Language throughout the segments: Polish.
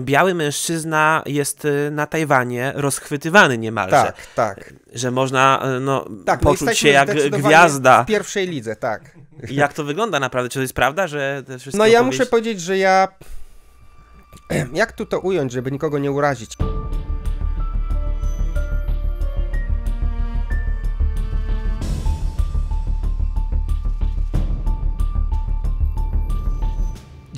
biały mężczyzna jest y, na Tajwanie rozchwytywany niemalże. Tak, tak. Że można y, no, tak, no poczuć się jak gwiazda. W pierwszej lidze, tak. Jak to wygląda naprawdę? Czy to jest prawda, że No ja muszę powiedzieć, że ja... Jak tu to ująć, żeby nikogo nie urazić?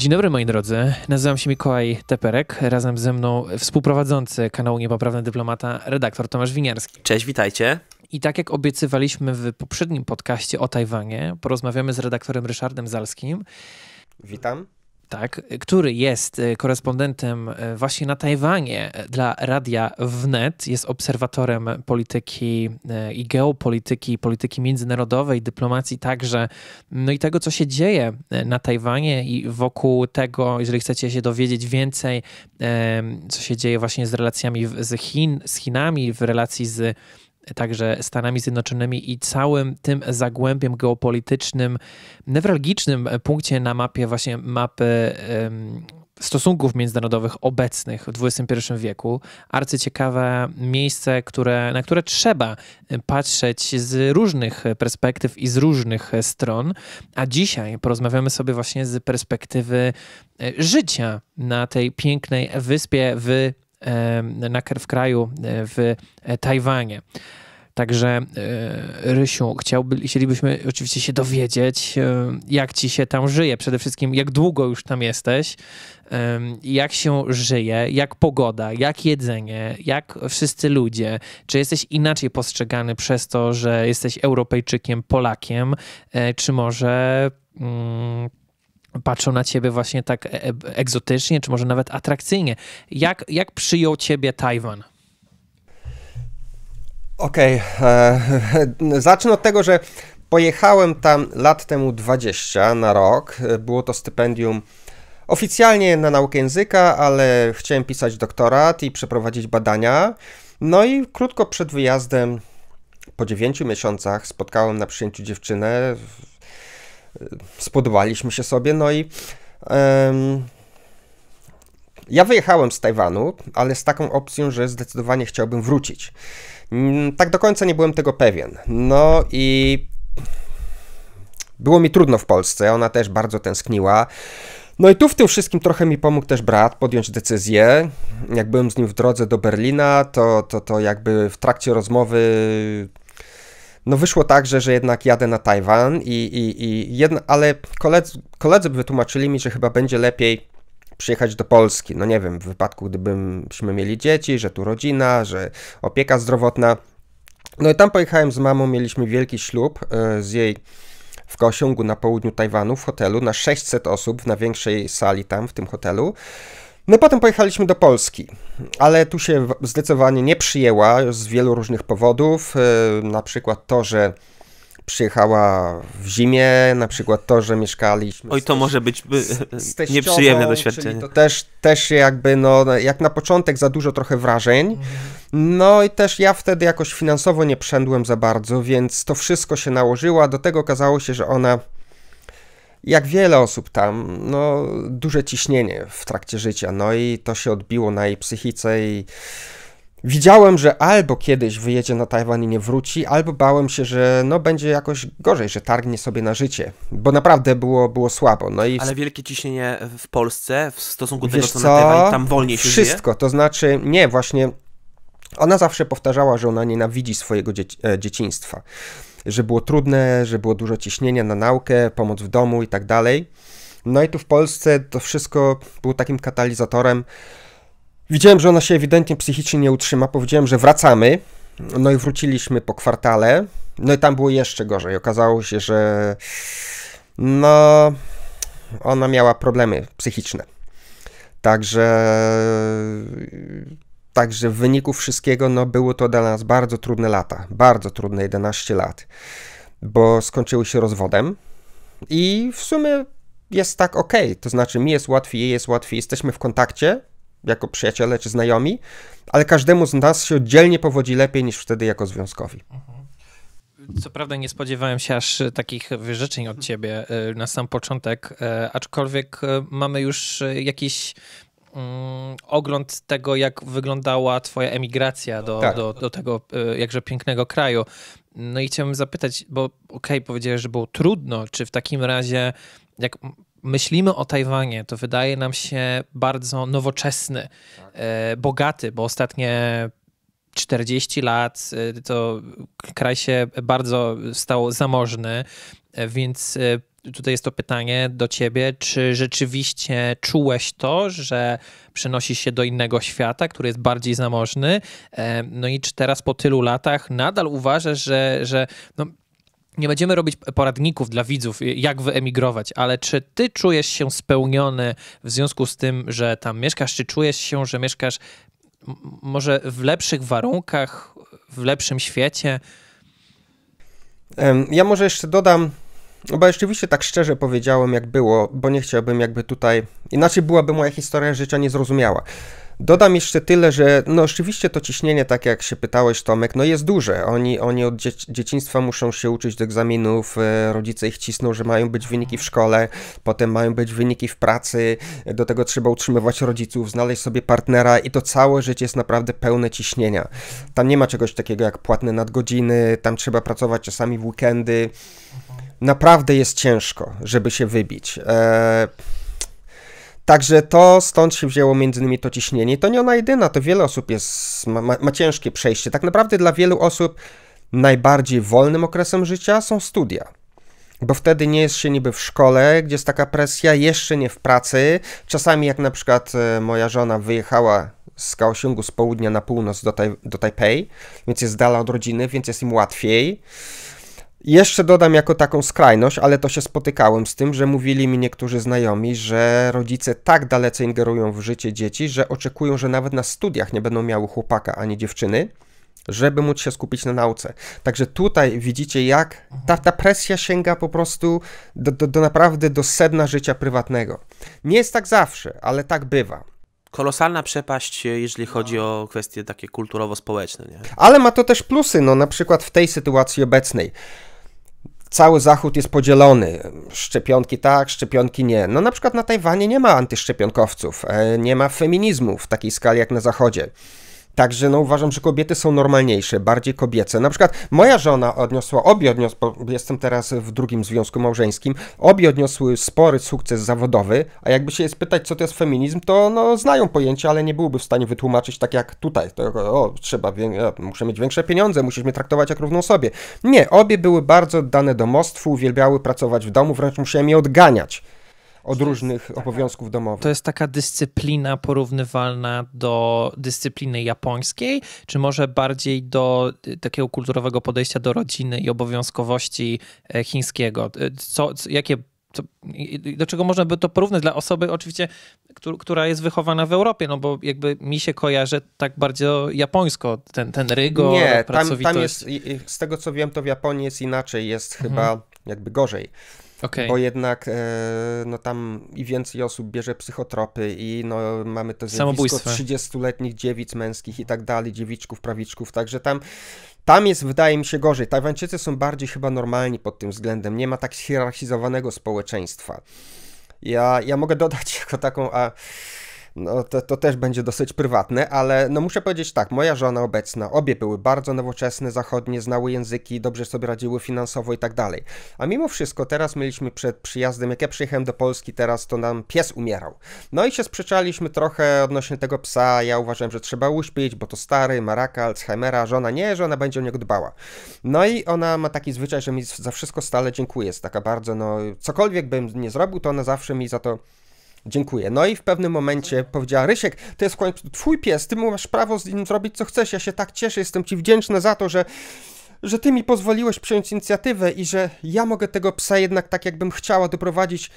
Dzień dobry moi drodzy, nazywam się Mikołaj Teperek, razem ze mną współprowadzący kanału Niepoprawny Dyplomata, redaktor Tomasz Winiarski. Cześć, witajcie. I tak jak obiecywaliśmy w poprzednim podcaście o Tajwanie, porozmawiamy z redaktorem Ryszardem Zalskim. Witam tak, który jest e, korespondentem e, właśnie na Tajwanie e, dla radia wnet, jest obserwatorem polityki i geopolityki, polityki międzynarodowej, dyplomacji także, no i tego, co się dzieje na Tajwanie i wokół tego, jeżeli chcecie się dowiedzieć więcej, co się dzieje właśnie z relacjami z Chin, z Chinami, w relacji z także Stanami Zjednoczonymi i całym tym zagłębiem geopolitycznym, newralgicznym punkcie na mapie właśnie mapy stosunków międzynarodowych obecnych w XXI wieku. Arcyciekawe miejsce, które, na które trzeba patrzeć z różnych perspektyw i z różnych stron. A dzisiaj porozmawiamy sobie właśnie z perspektywy e, życia na tej pięknej wyspie w na, w kraju e, w e, Tajwanie. Także e, Rysiu, chciałby, chcielibyśmy oczywiście się dowiedzieć, jak ci się tam żyje. Przede wszystkim, jak długo już tam jesteś, jak się żyje, jak pogoda, jak jedzenie, jak wszyscy ludzie. Czy jesteś inaczej postrzegany przez to, że jesteś Europejczykiem, Polakiem, czy może. Mm, patrzą na ciebie właśnie tak e, e, egzotycznie, czy może nawet atrakcyjnie. Jak, jak przyjął ciebie Tajwan? Okej, okay. E, zacznę od tego, że pojechałem tam lat temu 20 na rok. Było to stypendium oficjalnie na naukę języka, ale chciałem pisać doktorat i przeprowadzić badania. No i krótko przed wyjazdem, po 9 miesiącach, spotkałem na przyjęciu dziewczynę Y, spodobaliśmy się sobie, no i um, ja wyjechałem z Tajwanu, ale z taką opcją, że zdecydowanie chciałbym wrócić. Mm, tak do końca nie byłem tego pewien. No i było mi trudno w Polsce, ona też bardzo tęskniła. No i tu w tym wszystkim trochę mi pomógł też brat podjąć decyzję. Jak byłem z nim w drodze do Berlina, to, to, to jakby w trakcie rozmowy no wyszło tak, że, że jednak jadę na Tajwan i, i, i jedna, ale koledzy, koledzy wytłumaczyli mi, że chyba będzie lepiej przyjechać do Polski. No nie wiem, w wypadku gdybyśmy mieli dzieci, że tu rodzina, że opieka zdrowotna. No i tam pojechałem z mamą, mieliśmy wielki ślub e, z jej w Kosiągu na południu Tajwanu w hotelu na 600 osób w największej sali tam w tym hotelu. No i potem pojechaliśmy do Polski, ale tu się zdecydowanie nie przyjęła z wielu różnych powodów, e, na przykład to, że przyjechała w zimie, na przykład to, że mieszkaliśmy. Oj, to może być z, z e, nieprzyjemne doświadczenie. to też, też jakby, no, no, jak na początek, za dużo trochę wrażeń. No i też ja wtedy jakoś finansowo nie przędłem za bardzo, więc to wszystko się nałożyło, a do tego okazało się, że ona jak wiele osób tam, no, duże ciśnienie w trakcie życia, no i to się odbiło na jej psychice i widziałem, że albo kiedyś wyjedzie na Tajwan i nie wróci, albo bałem się, że no będzie jakoś gorzej, że targnie sobie na życie, bo naprawdę było, było słabo. No i... Ale wielkie ciśnienie w Polsce w stosunku do tego, co, co na Tajwanie, tam wolniej się Wszystko, żyje? to znaczy, nie, właśnie ona zawsze powtarzała, że ona nienawidzi swojego dzieci- e, dzieciństwa że było trudne, że było dużo ciśnienia na naukę, pomoc w domu i tak dalej. No i tu w Polsce to wszystko było takim katalizatorem. Widziałem, że ona się ewidentnie psychicznie nie utrzyma. Powiedziałem, że wracamy. No i wróciliśmy po kwartale. No i tam było jeszcze gorzej. Okazało się, że no ona miała problemy psychiczne. Także Także w wyniku wszystkiego no, było to dla nas bardzo trudne lata, bardzo trudne 11 lat, bo skończyły się rozwodem i w sumie jest tak ok, to znaczy mi jest łatwiej, jej jest łatwiej, jesteśmy w kontakcie jako przyjaciele czy znajomi, ale każdemu z nas się oddzielnie powodzi lepiej niż wtedy jako związkowi. Mhm. Co prawda nie spodziewałem się aż e, takich wyrzeczeń od ciebie e, na sam początek, e, aczkolwiek mamy już jakiś mm, ogląd tego, jak wyglądała Twoja emigracja do, tak. do, do tego e, jakże pięknego kraju. No i chciałbym zapytać, bo okej, okay, powiedziałeś, że było trudno, czy w takim razie, jak myślimy o Tajwanie, to wydaje nam się bardzo nowoczesny, tak. E, bogaty, bo ostatnie 40 lat e, to kraj się bardzo stał zamożny, więc tutaj jest to pytanie do ciebie, czy rzeczywiście czułeś to, że przenosisz się do innego świata, który jest bardziej zamożny, e, no i czy teraz po tylu latach nadal uważasz, że, że no, nie będziemy robić poradników dla widzów, jak wyemigrować, ale czy ty czujesz się spełniony w związku z tym, że tam mieszkasz, czy czujesz się, że mieszkasz może w lepszych warunkach, w lepszym świecie? Ja może jeszcze dodam no bo rzeczywiście tak szczerze powiedziałem, jak było, bo nie chciałbym jakby tutaj... Inaczej byłaby moja historia życia niezrozumiała. Dodam jeszcze tyle, że no rzeczywiście to ciśnienie, tak jak się pytałeś Tomek, no jest duże. Oni, oni od dzie dzieciństwa muszą się uczyć do egzaminów, e, rodzice ich cisną, że mają być wyniki w szkole, potem mają być wyniki w pracy, do tego trzeba utrzymywać rodziców, znaleźć sobie partnera i to całe życie jest naprawdę pełne ciśnienia. Tam nie ma czegoś takiego jak płatne nadgodziny, tam trzeba pracować czasami w weekendy naprawdę jest ciężko, żeby się wybić. E, Także to stąd się wzięło między innymi to ciśnienie. To nie ona jedyna, to wiele osób jest, ma, ma, ciężkie przejście. Tak naprawdę dla wielu osób najbardziej wolnym okresem życia są studia. Bo wtedy nie jest się niby w szkole, gdzie jest taka presja, jeszcze nie w pracy. Czasami jak na przykład e, moja żona wyjechała z Kaohsiungu z południa na północ do, taj, do Tajpej, więc jest dala od rodziny, więc jest im łatwiej. Jeszcze dodam jako taką skrajność, ale to się spotykałem z tym, że mówili mi niektórzy znajomi, że rodzice tak dalece ingerują w życie dzieci, że oczekują, że nawet na studiach nie będą miały chłopaka ani dziewczyny, żeby móc się skupić na nauce. Także tutaj widzicie, jak ta, ta presja sięga po prostu do, do, do naprawdę do sedna życia prywatnego. Nie jest tak zawsze, ale tak bywa kolosalna przepaść, e, jeżeli no. chodzi o kwestie takie kulturowo-społeczne. Nie? Ale ma to też plusy, no na przykład w tej sytuacji obecnej. Cały Zachód jest podzielony. Szczepionki tak, szczepionki nie. No na przykład na Tajwanie nie ma antyszczepionkowców, e, nie ma feminizmu w takiej skali jak na Zachodzie. Także no, uważam, że kobiety są normalniejsze, bardziej kobiece. Na przykład moja żona odniosła, obie odniosły, jestem teraz w drugim związku małżeńskim, obie odniosły spory sukces zawodowy, a jakby się je spytać, co to jest feminizm, to no, znają pojęcie, ale nie byłyby w stanie wytłumaczyć tak jak tutaj. To, o, trzeba, e, muszę mieć większe pieniądze, musisz mnie traktować jak równą sobie. Nie, obie były bardzo dane domostwu, uwielbiały pracować w domu, wręcz musiałem je odganiać od różnych taka, obowiązków domowych. To jest taka dyscyplina porównywalna do dyscypliny japońskiej, czy może bardziej do y, takiego kulturowego podejścia do rodziny i obowiązkowości e, chińskiego? Y, co, co jakie do czego można by to porównać dla osoby oczywiście, któr, która jest wychowana w Europie, no bo jakby mi się kojarzy tak bardzo japońsko ten, ten rygor, Nie, tam, tam jest, z tego co wiem, to w Japonii jest inaczej, jest mhm. chyba jakby gorzej. Okay. Bo jednak e, no tam i więcej osób bierze psychotropy i no mamy to zjawisko 30-letnich dziewic męskich i tak dalej, dziewiczków, prawiczków, także tam tam jest, wydaje mi się, gorzej. Tajwańczycy są bardziej chyba normalni pod tym względem. Nie ma tak hierarchizowanego społeczeństwa. Ja, ja mogę dodać jako taką a, no, to, to też będzie dosyć prywatne, ale no muszę powiedzieć tak, moja żona obecna, obie były bardzo nowoczesne, zachodnie, znały języki, dobrze sobie radziły finansowo i tak dalej. A mimo wszystko teraz mieliśmy przed przyjazdem, jak ja przyjechałem do Polski teraz, to nam pies umierał. No i się sprzeczaliśmy trochę odnośnie tego psa, ja uważałem, że trzeba uśpić, bo to stary, raka, Alzheimera, żona nie, że ona będzie o niego dbała. No i ona ma taki zwyczaj, że mi za wszystko stale dziękuję, jest taka bardzo, no cokolwiek bym nie zrobił, to ona zawsze mi za to Dziękuję. No i w pewnym momencie powiedziała, Rysiek, to jest w końcu twój pies, ty masz prawo z nim zrobić co chcesz, ja się tak cieszę, jestem ci wdzięczna za to, że że ty mi pozwoliłeś przyjąć inicjatywę i że ja mogę tego psa jednak tak jakbym chciała doprowadzić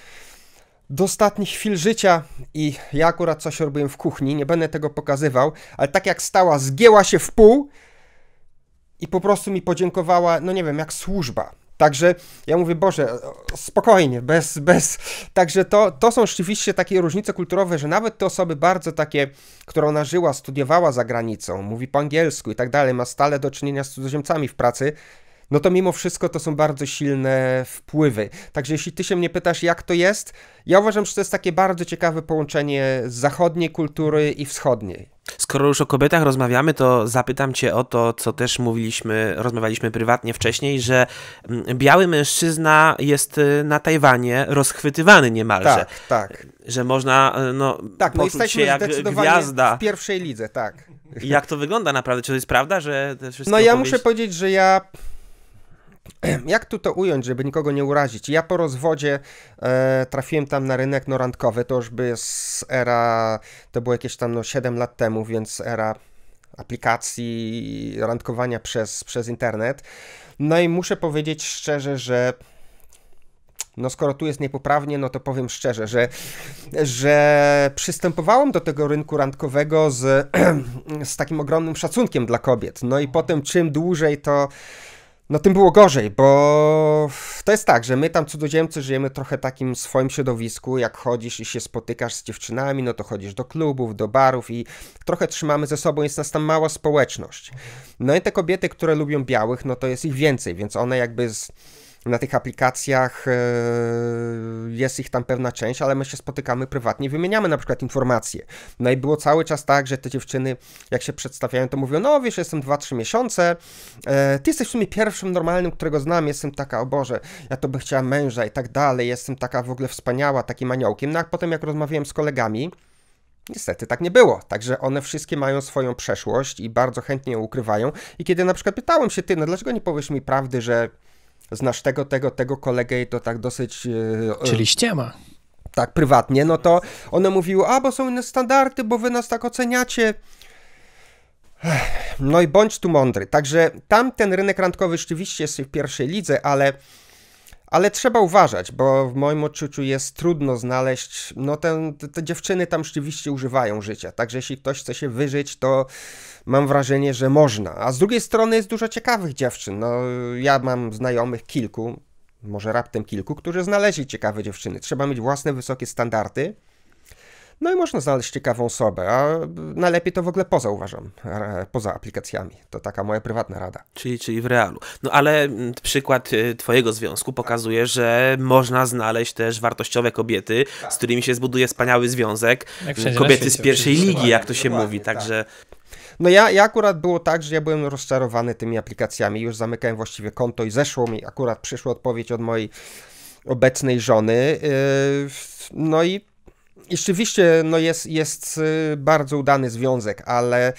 do ostatnich chwil życia i ja akurat coś robiłem w kuchni, nie będę tego pokazywał, ale tak jak stała, zgięła się w pół i po prostu mi podziękowała, no nie wiem, jak służba. Także ja mówię, Boże, spokojnie, bez, bez. Także to, to są rzeczywiście takie różnice kulturowe, że nawet te osoby bardzo takie, które ona żyła, studiowała za granicą, mówi po angielsku i tak dalej, ma stale do czynienia z cudzoziemcami w pracy, no to mimo wszystko to są bardzo silne wpływy. Także jeśli ty się mnie pytasz, jak to jest, ja uważam, że to jest takie bardzo ciekawe połączenie zachodniej kultury i wschodniej. Skoro już o kobietach rozmawiamy, to zapytam cię o to, co też mówiliśmy, rozmawialiśmy prywatnie wcześniej, że mm, biały mężczyzna jest y, na Tajwanie rozchwytywany niemalże. Tak, tak. Że można y, no, tak, no poczuć się jak gwiazda. w pierwszej lidze, tak. I jak to wygląda naprawdę? Czy to jest prawda, że... Te wszystkie no ja opowieści... muszę powiedzieć, że ja jak tu to ująć, żeby nikogo nie urazić? Ja po rozwodzie e, trafiłem tam na rynek norandkowy, to już by jest era, to było jakieś tam no 7 lat temu, więc era aplikacji randkowania przez, przez internet. No i muszę powiedzieć szczerze, że no skoro tu jest niepoprawnie, no to powiem szczerze, że, że przystępowałem do tego rynku randkowego z, z takim ogromnym szacunkiem dla kobiet. No i potem czym dłużej to no tym było gorzej, bo to jest tak, że my tam cudzoziemcy żyjemy trochę takim swoim środowisku, jak chodzisz i się spotykasz z dziewczynami, no to chodzisz do klubów, do barów i trochę trzymamy ze sobą, jest nas tam mała społeczność. No i te kobiety, które lubią białych, no to jest ich więcej, więc one jakby z na tych aplikacjach e, jest ich tam pewna część, ale my się spotykamy prywatnie, wymieniamy na przykład informacje. No i było cały czas tak, że te dziewczyny, jak się przedstawiają, to mówią, no wiesz, jestem 2-3 miesiące, e, ty jesteś w sumie pierwszym normalnym, którego znam, jestem taka, o Boże, ja to by chciała męża i tak dalej, jestem taka w ogóle wspaniała, takim aniołkiem. No a potem jak rozmawiałem z kolegami, Niestety tak nie było, także one wszystkie mają swoją przeszłość i bardzo chętnie ją ukrywają. I kiedy na przykład pytałem się, ty, no dlaczego nie powiesz mi prawdy, że znasz tego, tego, tego kolegę i to tak dosyć... E, e, Czyli ściema. Tak, prywatnie, no to one mówiły, a bo są inne standardy, bo wy nas tak oceniacie. No i bądź tu mądry. Także tamten rynek randkowy rzeczywiście jest w pierwszej lidze, ale ale trzeba uważać, bo w moim odczuciu jest trudno znaleźć. No, te, te, dziewczyny tam rzeczywiście używają życia. Także jeśli ktoś chce się wyżyć, to mam wrażenie, że można. A z drugiej strony jest dużo ciekawych dziewczyn. No, ja mam znajomych kilku, może raptem kilku, którzy znaleźli ciekawe dziewczyny. Trzeba mieć własne wysokie standardy no i można znaleźć ciekawą osobę, a najlepiej to w ogóle poza uważam, poza aplikacjami. To taka moja prywatna rada. Czyli, czyli w realu. No ale przykład y, twojego związku pokazuje, że można znaleźć też wartościowe kobiety, tak. z którymi się zbuduje wspaniały związek. Kobiety z pierwszej ligi, jak to się mówi, także... Tak. No ja, ja akurat było tak, że ja byłem rozczarowany tymi aplikacjami, już zamykałem właściwie konto i zeszło mi, akurat przyszła odpowiedź od mojej obecnej żony, y, no i rzeczywiście no jest, jest y, bardzo udany związek, ale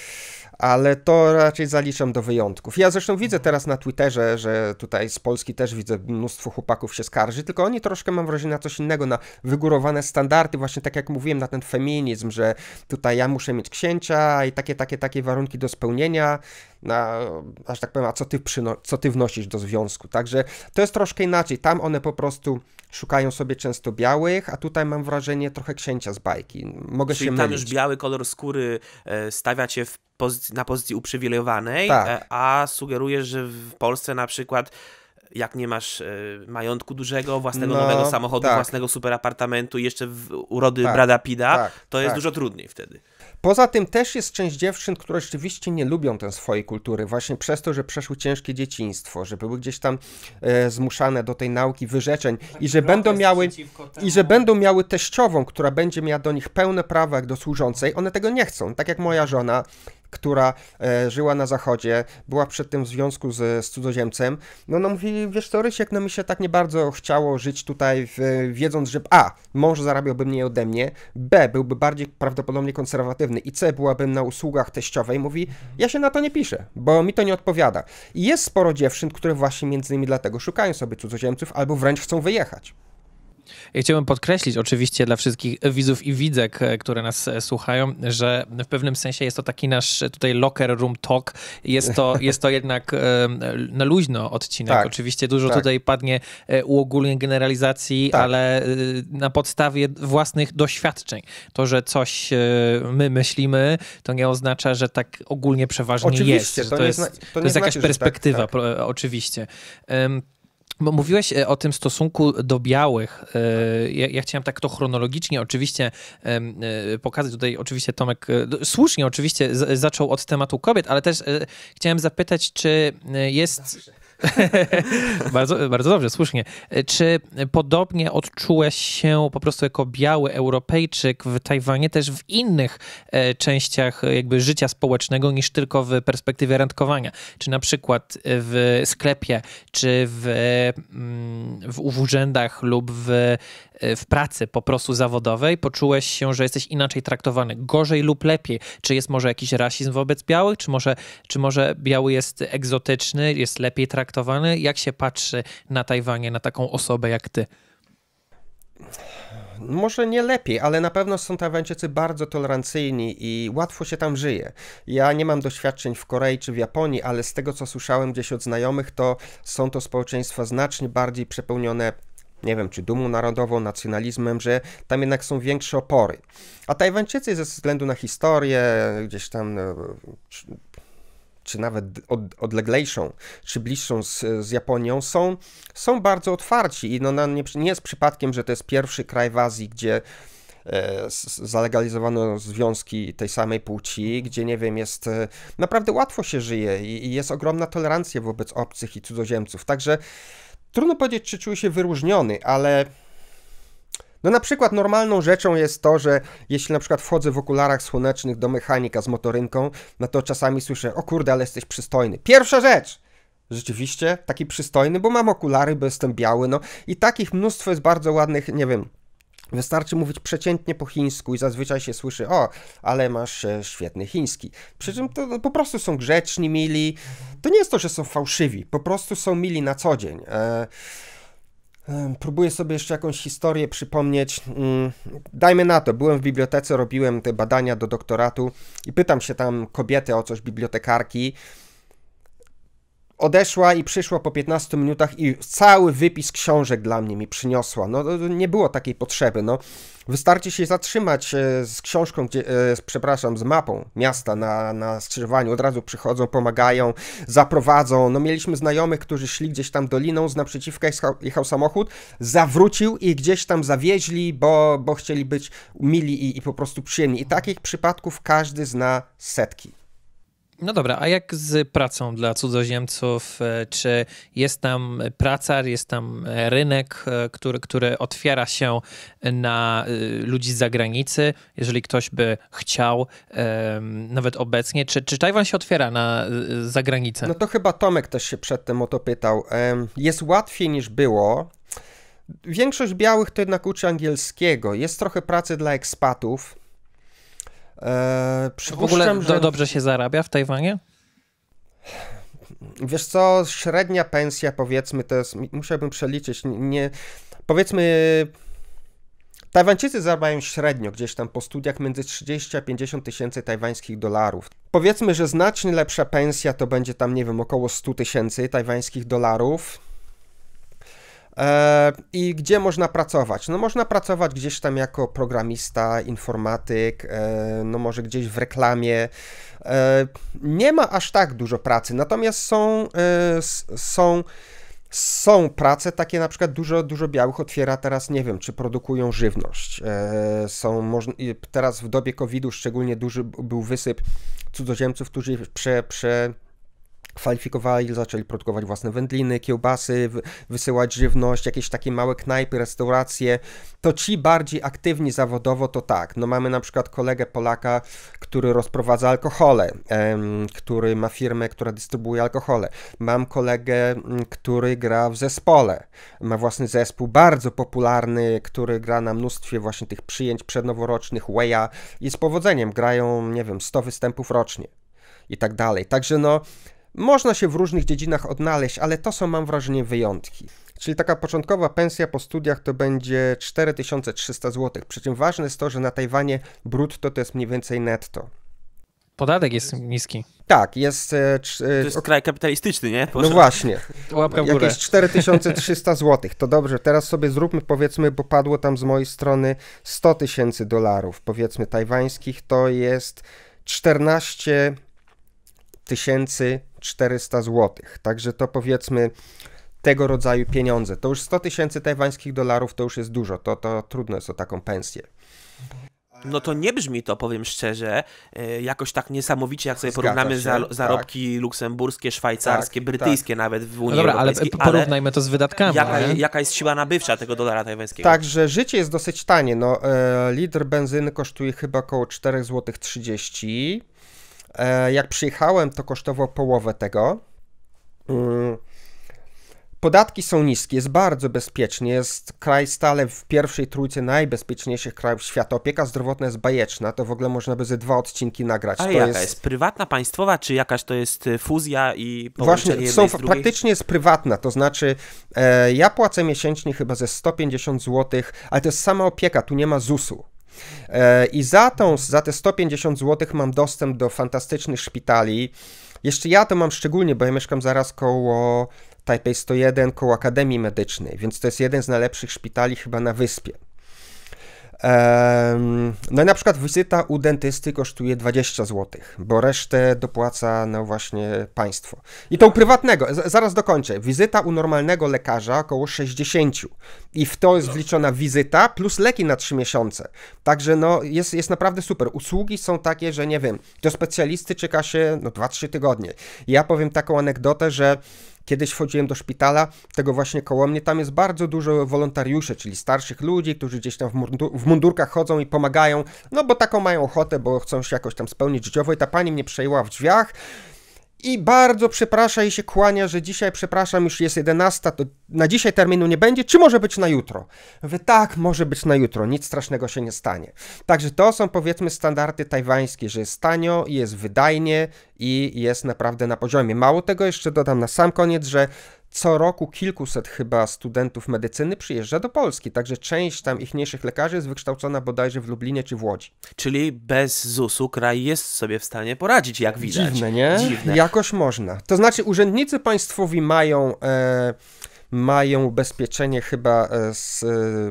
ale to raczej zaliczam do wyjątków. Ja zresztą widzę teraz na Twitterze, że tutaj z Polski też widzę mnóstwo chłopaków się skarży, tylko oni troszkę mam wrażenie na coś innego, na wygórowane standardy, właśnie tak jak mówiłem, na ten feminizm, że tutaj ja muszę mieć księcia i takie, takie, takie warunki do spełnienia, na, aż tak powiem, a co ty, przyno- co ty wnosisz do związku. Także to jest troszkę inaczej. Tam one po prostu szukają sobie często białych, a tutaj mam wrażenie trochę księcia z bajki. Mogę Czyli się mylić. tam już biały kolor skóry e, stawia cię w pozycji, na pozycji uprzywilejowanej, tak. E, a sugerujesz, że w Polsce na przykład jak nie masz e, majątku dużego, własnego no, nowego samochodu, tak. własnego superapartamentu i jeszcze urody tak, Brada Pida, tak, to jest tak. dużo trudniej wtedy. Poza tym też jest część dziewczyn, które rzeczywiście nie lubią tej swojej kultury, właśnie przez to, że przeszły ciężkie dzieciństwo, że były gdzieś tam e, zmuszane do tej nauki wyrzeczeń i że będą miały i że będą miały teściową, która będzie miała do nich pełne prawa jak do służącej. One tego nie chcą, tak jak moja żona która e, żyła na zachodzie, była tym w związku z, z cudzoziemcem, no no mówi, wiesz co Rysiek, no mi się tak nie bardzo chciało żyć tutaj w, wiedząc, że a, mąż zarabiałby mniej ode mnie, b, byłby bardziej prawdopodobnie konserwatywny i c, byłabym na usługach teściowej, mówi, ja się na to nie piszę, bo mi to nie odpowiada. I jest sporo dziewczyn, które właśnie między innymi dlatego szukają sobie cudzoziemców albo wręcz chcą wyjechać. Ja chciałbym podkreślić oczywiście dla wszystkich widzów i widzek, e, które nas e, słuchają, że w pewnym sensie jest to taki nasz e, tutaj locker room talk. Jest to, jest to jednak na no, luźno odcinek. Tak, oczywiście dużo tak. tutaj padnie uogólnień generalizacji, tak. ale na podstawie własnych doświadczeń. To, że coś my myślimy, to nie oznacza, że tak ogólnie przeważnie oczywiście, jest. To, to, jest, to, to jest znaczy, jakaś perspektywa, tak. oczywiście. Um, bo mówiłeś e, o tym stosunku do białych. E, ja, ja chciałem tak to chronologicznie oczywiście e, pokazać. Tutaj oczywiście Tomek słusznie oczywiście zaczął od tematu kobiet, ale też chciałem zapytać, czy jest bardzo, bardzo dobrze, słusznie. Czy podobnie odczułeś się po prostu jako biały Europejczyk w Tajwanie też w innych e, częściach e, jakby życia społecznego niż tylko w perspektywie randkowania? Czy na przykład w sklepie, czy w, mm, w urzędach lub w, e, w pracy po prostu zawodowej poczułeś się, że jesteś inaczej traktowany, gorzej lub lepiej? Czy jest może jakiś rasizm wobec białych, czy może, czy może biały jest egzotyczny, jest lepiej traktowany? traktowany? Jak się patrzy na Tajwanie, na taką osobę jak ty? może nie lepiej, ale na pewno są Tajwańczycy bardzo tolerancyjni i łatwo się tam żyje. Ja nie mam doświadczeń w Korei czy w Japonii, ale z tego co słyszałem gdzieś od znajomych, to są to społeczeństwa znacznie bardziej przepełnione nie wiem, czy dumą narodową, nacjonalizmem, że tam jednak są większe opory. A Tajwańczycy ze względu na historię, gdzieś tam no, czy nawet od, odleglejszą, czy bliższą z, z Japonią, są, są bardzo otwarci. I no, nie, nie jest przypadkiem, że to jest pierwszy kraj w Azji, gdzie e, zalegalizowano związki tej samej płci, gdzie nie wiem, jest e, naprawdę łatwo się żyje i jest ogromna tolerancja wobec obcych i cudzoziemców. Także trudno powiedzieć, czy czuję się wyróżniony, ale no na przykład normalną rzeczą jest to, że jeśli na przykład wchodzę w okularach słonecznych do mechanika z motorynką, no to czasami słyszę, o kurde, ale jesteś przystojny. Pierwsza rzecz! Rzeczywiście taki przystojny, bo mam okulary, bo jestem biały, no i takich mnóstwo jest bardzo ładnych, nie wiem, Wystarczy mówić przeciętnie po chińsku i zazwyczaj się słyszy, o, ale masz e, świetny chiński. Przy czym to no, po prostu są grzeczni, mili. To nie jest to, że są fałszywi, po prostu są mili na co dzień. E Próbuję sobie jeszcze jakąś historię przypomnieć. Mm, dajmy na to, byłem w bibliotece, robiłem te badania do doktoratu i pytam się tam kobietę o coś, bibliotekarki. Odeszła i przyszła po 15 minutach i cały wypis książek dla mnie mi przyniosła. No nie było takiej potrzeby. No Wystarczy się zatrzymać e, z książką, gdzie, e, przepraszam, z mapą miasta na, na skrzyżowaniu. Od razu przychodzą, pomagają, zaprowadzą. No mieliśmy znajomych, którzy szli gdzieś tam doliną, z naprzeciwka jechał samochód, zawrócił i gdzieś tam zawieźli, bo, bo chcieli być mili i, i po prostu przyjemni. I takich przypadków każdy zna setki. No dobra, a jak z pracą dla cudzoziemców? E, czy jest tam praca, jest tam e, rynek, e, który, który otwiera się na ludzi z zagranicy, jeżeli ktoś by chciał, nawet obecnie? Czy, czy Tajwan się otwiera na zagranicę? No to chyba Tomek też się przedtem o to pytał. Jest łatwiej niż było. Większość białych to jednak uczy angielskiego. Jest trochę pracy dla ekspatów E, w ogóle do, że... dobrze się zarabia w Tajwanie? Wiesz co, średnia pensja powiedzmy to jest, musiałbym przeliczyć, nie, powiedzmy Tajwańczycy zarabiają średnio gdzieś tam po studiach między 30 a 50 tysięcy tajwańskich dolarów. Powiedzmy, że znacznie lepsza pensja to będzie tam, nie wiem, około 100 tysięcy tajwańskich dolarów E, I gdzie można pracować? No można pracować gdzieś tam jako programista, informatyk, e, no może gdzieś w reklamie. E, nie ma aż tak dużo pracy, natomiast są, są są prace takie, na przykład dużo, dużo białych otwiera teraz, nie wiem, czy produkują żywność. Są, teraz w dobie COVID-u szczególnie duży był wysyp cudzoziemców, którzy prze, prze kwalifikowali, zaczęli produkować własne wędliny, kiełbasy, wysyłać żywność, jakieś takie małe knajpy, restauracje, to ci bardziej aktywni zawodowo to tak. No mamy na przykład kolegę Polaka, który rozprowadza alkohole, który ma firmę, która dystrybuuje alkohole. Mam kolegę, mm, który gra w zespole, ma własny zespół, bardzo popularny, który gra na mnóstwie właśnie tych przyjęć przednoworocznych, weja i z powodzeniem grają, nie wiem, 100 występów rocznie i tak dalej. Także no można się w różnych dziedzinach odnaleźć, ale to są, mam wrażenie, wyjątki. Czyli taka początkowa pensja po studiach to będzie 4300 zł. Przy czym ważne jest to, że na Tajwanie brutto to jest mniej więcej netto. Podatek jest niski. Tak, jest. E, e, to jest kraj kapitalistyczny, nie? Proszę. No właśnie. Łapka w górę. Jakieś 4300 zł. To dobrze, teraz sobie zróbmy, powiedzmy, bo padło tam z mojej strony 100 tysięcy dolarów, powiedzmy, tajwańskich, to jest 14 400 zł. Także to powiedzmy tego rodzaju pieniądze. To już 100 tysięcy tajwańskich dolarów to już jest dużo, to, to trudno jest o taką pensję. No to nie brzmi to, powiem szczerze, e, jakoś tak niesamowicie, jak sobie Zgadza porównamy się, za, tak. zarobki tak. luksemburskie, szwajcarskie, tak, tak. brytyjskie tak. nawet w Unii no dobra, Europejskiej. Ale porównajmy to z wydatkami. Jaka, jaka, jest siła nabywcza tego dolara tajwańskiego? Także życie jest dosyć tanie. No, e, litr benzyny kosztuje chyba około 4 zł 30 E, jak przyjechałem, to kosztowało połowę tego. Mm. Podatki są niskie, jest bardzo bezpiecznie, jest kraj stale w pierwszej trójce najbezpieczniejszych krajów świata. Opieka zdrowotna jest bajeczna, to w ogóle można by ze dwa odcinki nagrać. A to jaka jest... jest... Prywatna, państwowa, czy jakaś to jest e, fuzja i Właśnie, są, z drugiej? praktycznie jest prywatna, to znaczy e, ja płacę miesięcznie chyba ze 150 zł, ale to jest sama opieka, tu nie ma ZUS-u. E, I za, tą, za te 150 zł mam dostęp do fantastycznych szpitali. Jeszcze ja to mam szczególnie, bo ja mieszkam zaraz koło Taipei 101, koło Akademii Medycznej, więc to jest jeden z najlepszych szpitali chyba na wyspie. No i na przykład wizyta u dentysty kosztuje 20 zł, bo resztę dopłaca no właśnie państwo. I to u prywatnego, zaraz dokończę, wizyta u normalnego lekarza około 60 i w to jest no. wliczona wizyta plus leki na 3 miesiące. Także no jest, jest naprawdę super. Usługi są takie, że nie wiem, do specjalisty czeka się no 2-3 tygodnie. Ja powiem taką anegdotę, że Kiedyś chodziłem do szpitala, tego właśnie koło mnie, tam jest bardzo dużo wolontariuszy, czyli starszych ludzi, którzy gdzieś tam w, mundur w mundurkach chodzą i pomagają, no bo taką mają ochotę, bo chcą się jakoś tam spełnić życiowo i ta pani mnie przejęła w drzwiach, i bardzo przeprasza i się kłania, że dzisiaj, przepraszam, już jest 11, to na dzisiaj terminu nie będzie, czy może być na jutro? Wy tak, może być na jutro, nic strasznego się nie stanie. Także to są powiedzmy standardy tajwańskie, że jest tanio, jest wydajnie i jest naprawdę na poziomie. Mało tego, jeszcze dodam na sam koniec, że co roku kilkuset chyba studentów medycyny przyjeżdża do Polski, także część tam ichniejszych lekarzy jest wykształcona bodajże w Lublinie czy w Łodzi. Czyli bez ZUS-u kraj jest sobie w stanie poradzić, jak widać. Dziwne, nie? Dziwne. Jakoś można. To znaczy urzędnicy państwowi mają... E, mają ubezpieczenie chyba, e, z, e,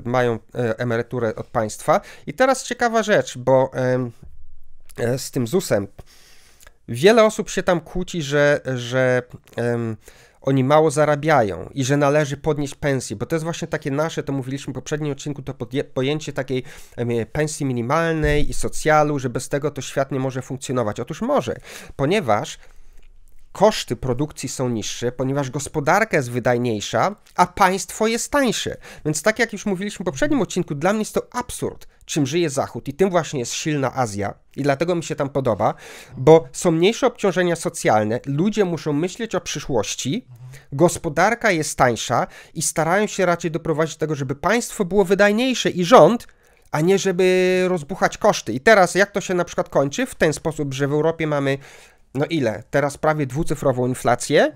mają e, emeryturę od państwa. I teraz ciekawa rzecz, bo e, z tym ZUS-em wiele osób się tam kłóci, że, że oni mało zarabiają i że należy podnieść pensję, bo to jest właśnie takie nasze, to mówiliśmy w poprzednim odcinku, to pojęcie takiej pensji minimalnej i socjalu, że bez tego to świat nie może funkcjonować. Otóż może, ponieważ koszty produkcji są niższe, ponieważ gospodarka jest wydajniejsza, a państwo jest tańsze. Więc tak jak już mówiliśmy w poprzednim odcinku, dla mnie jest to absurd, czym żyje Zachód i tym właśnie jest silna Azja i dlatego mi się tam podoba, bo są mniejsze obciążenia socjalne, ludzie muszą myśleć o przyszłości, gospodarka jest tańsza i starają się raczej doprowadzić do tego, żeby państwo było wydajniejsze i rząd a nie żeby rozbuchać koszty. I teraz jak to się na przykład kończy? W ten sposób, że w Europie mamy no ile? Teraz prawie dwucyfrową inflację,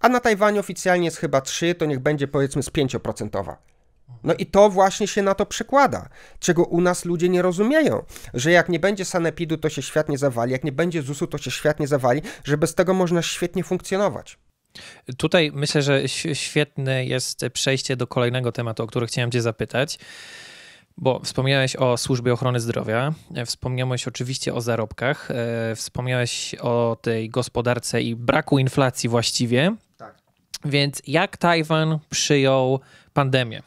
a na Tajwanie oficjalnie jest chyba 3, to niech będzie powiedzmy z 5%. No i to właśnie się na to przekłada, czego u nas ludzie nie rozumieją, że jak nie będzie sanepidu, to się świat nie zawali, jak nie będzie ZUS-u, to się świat nie zawali, że bez tego można świetnie funkcjonować. Tutaj myślę, że świetne jest przejście do kolejnego tematu, o który chciałem Cię zapytać. Bo wspomniałeś o służbie ochrony zdrowia, e, wspomniałeś oczywiście o zarobkach, e, wspomniałeś o tej gospodarce i braku inflacji właściwie. Tak. Więc jak Tajwan przyjął pandemię?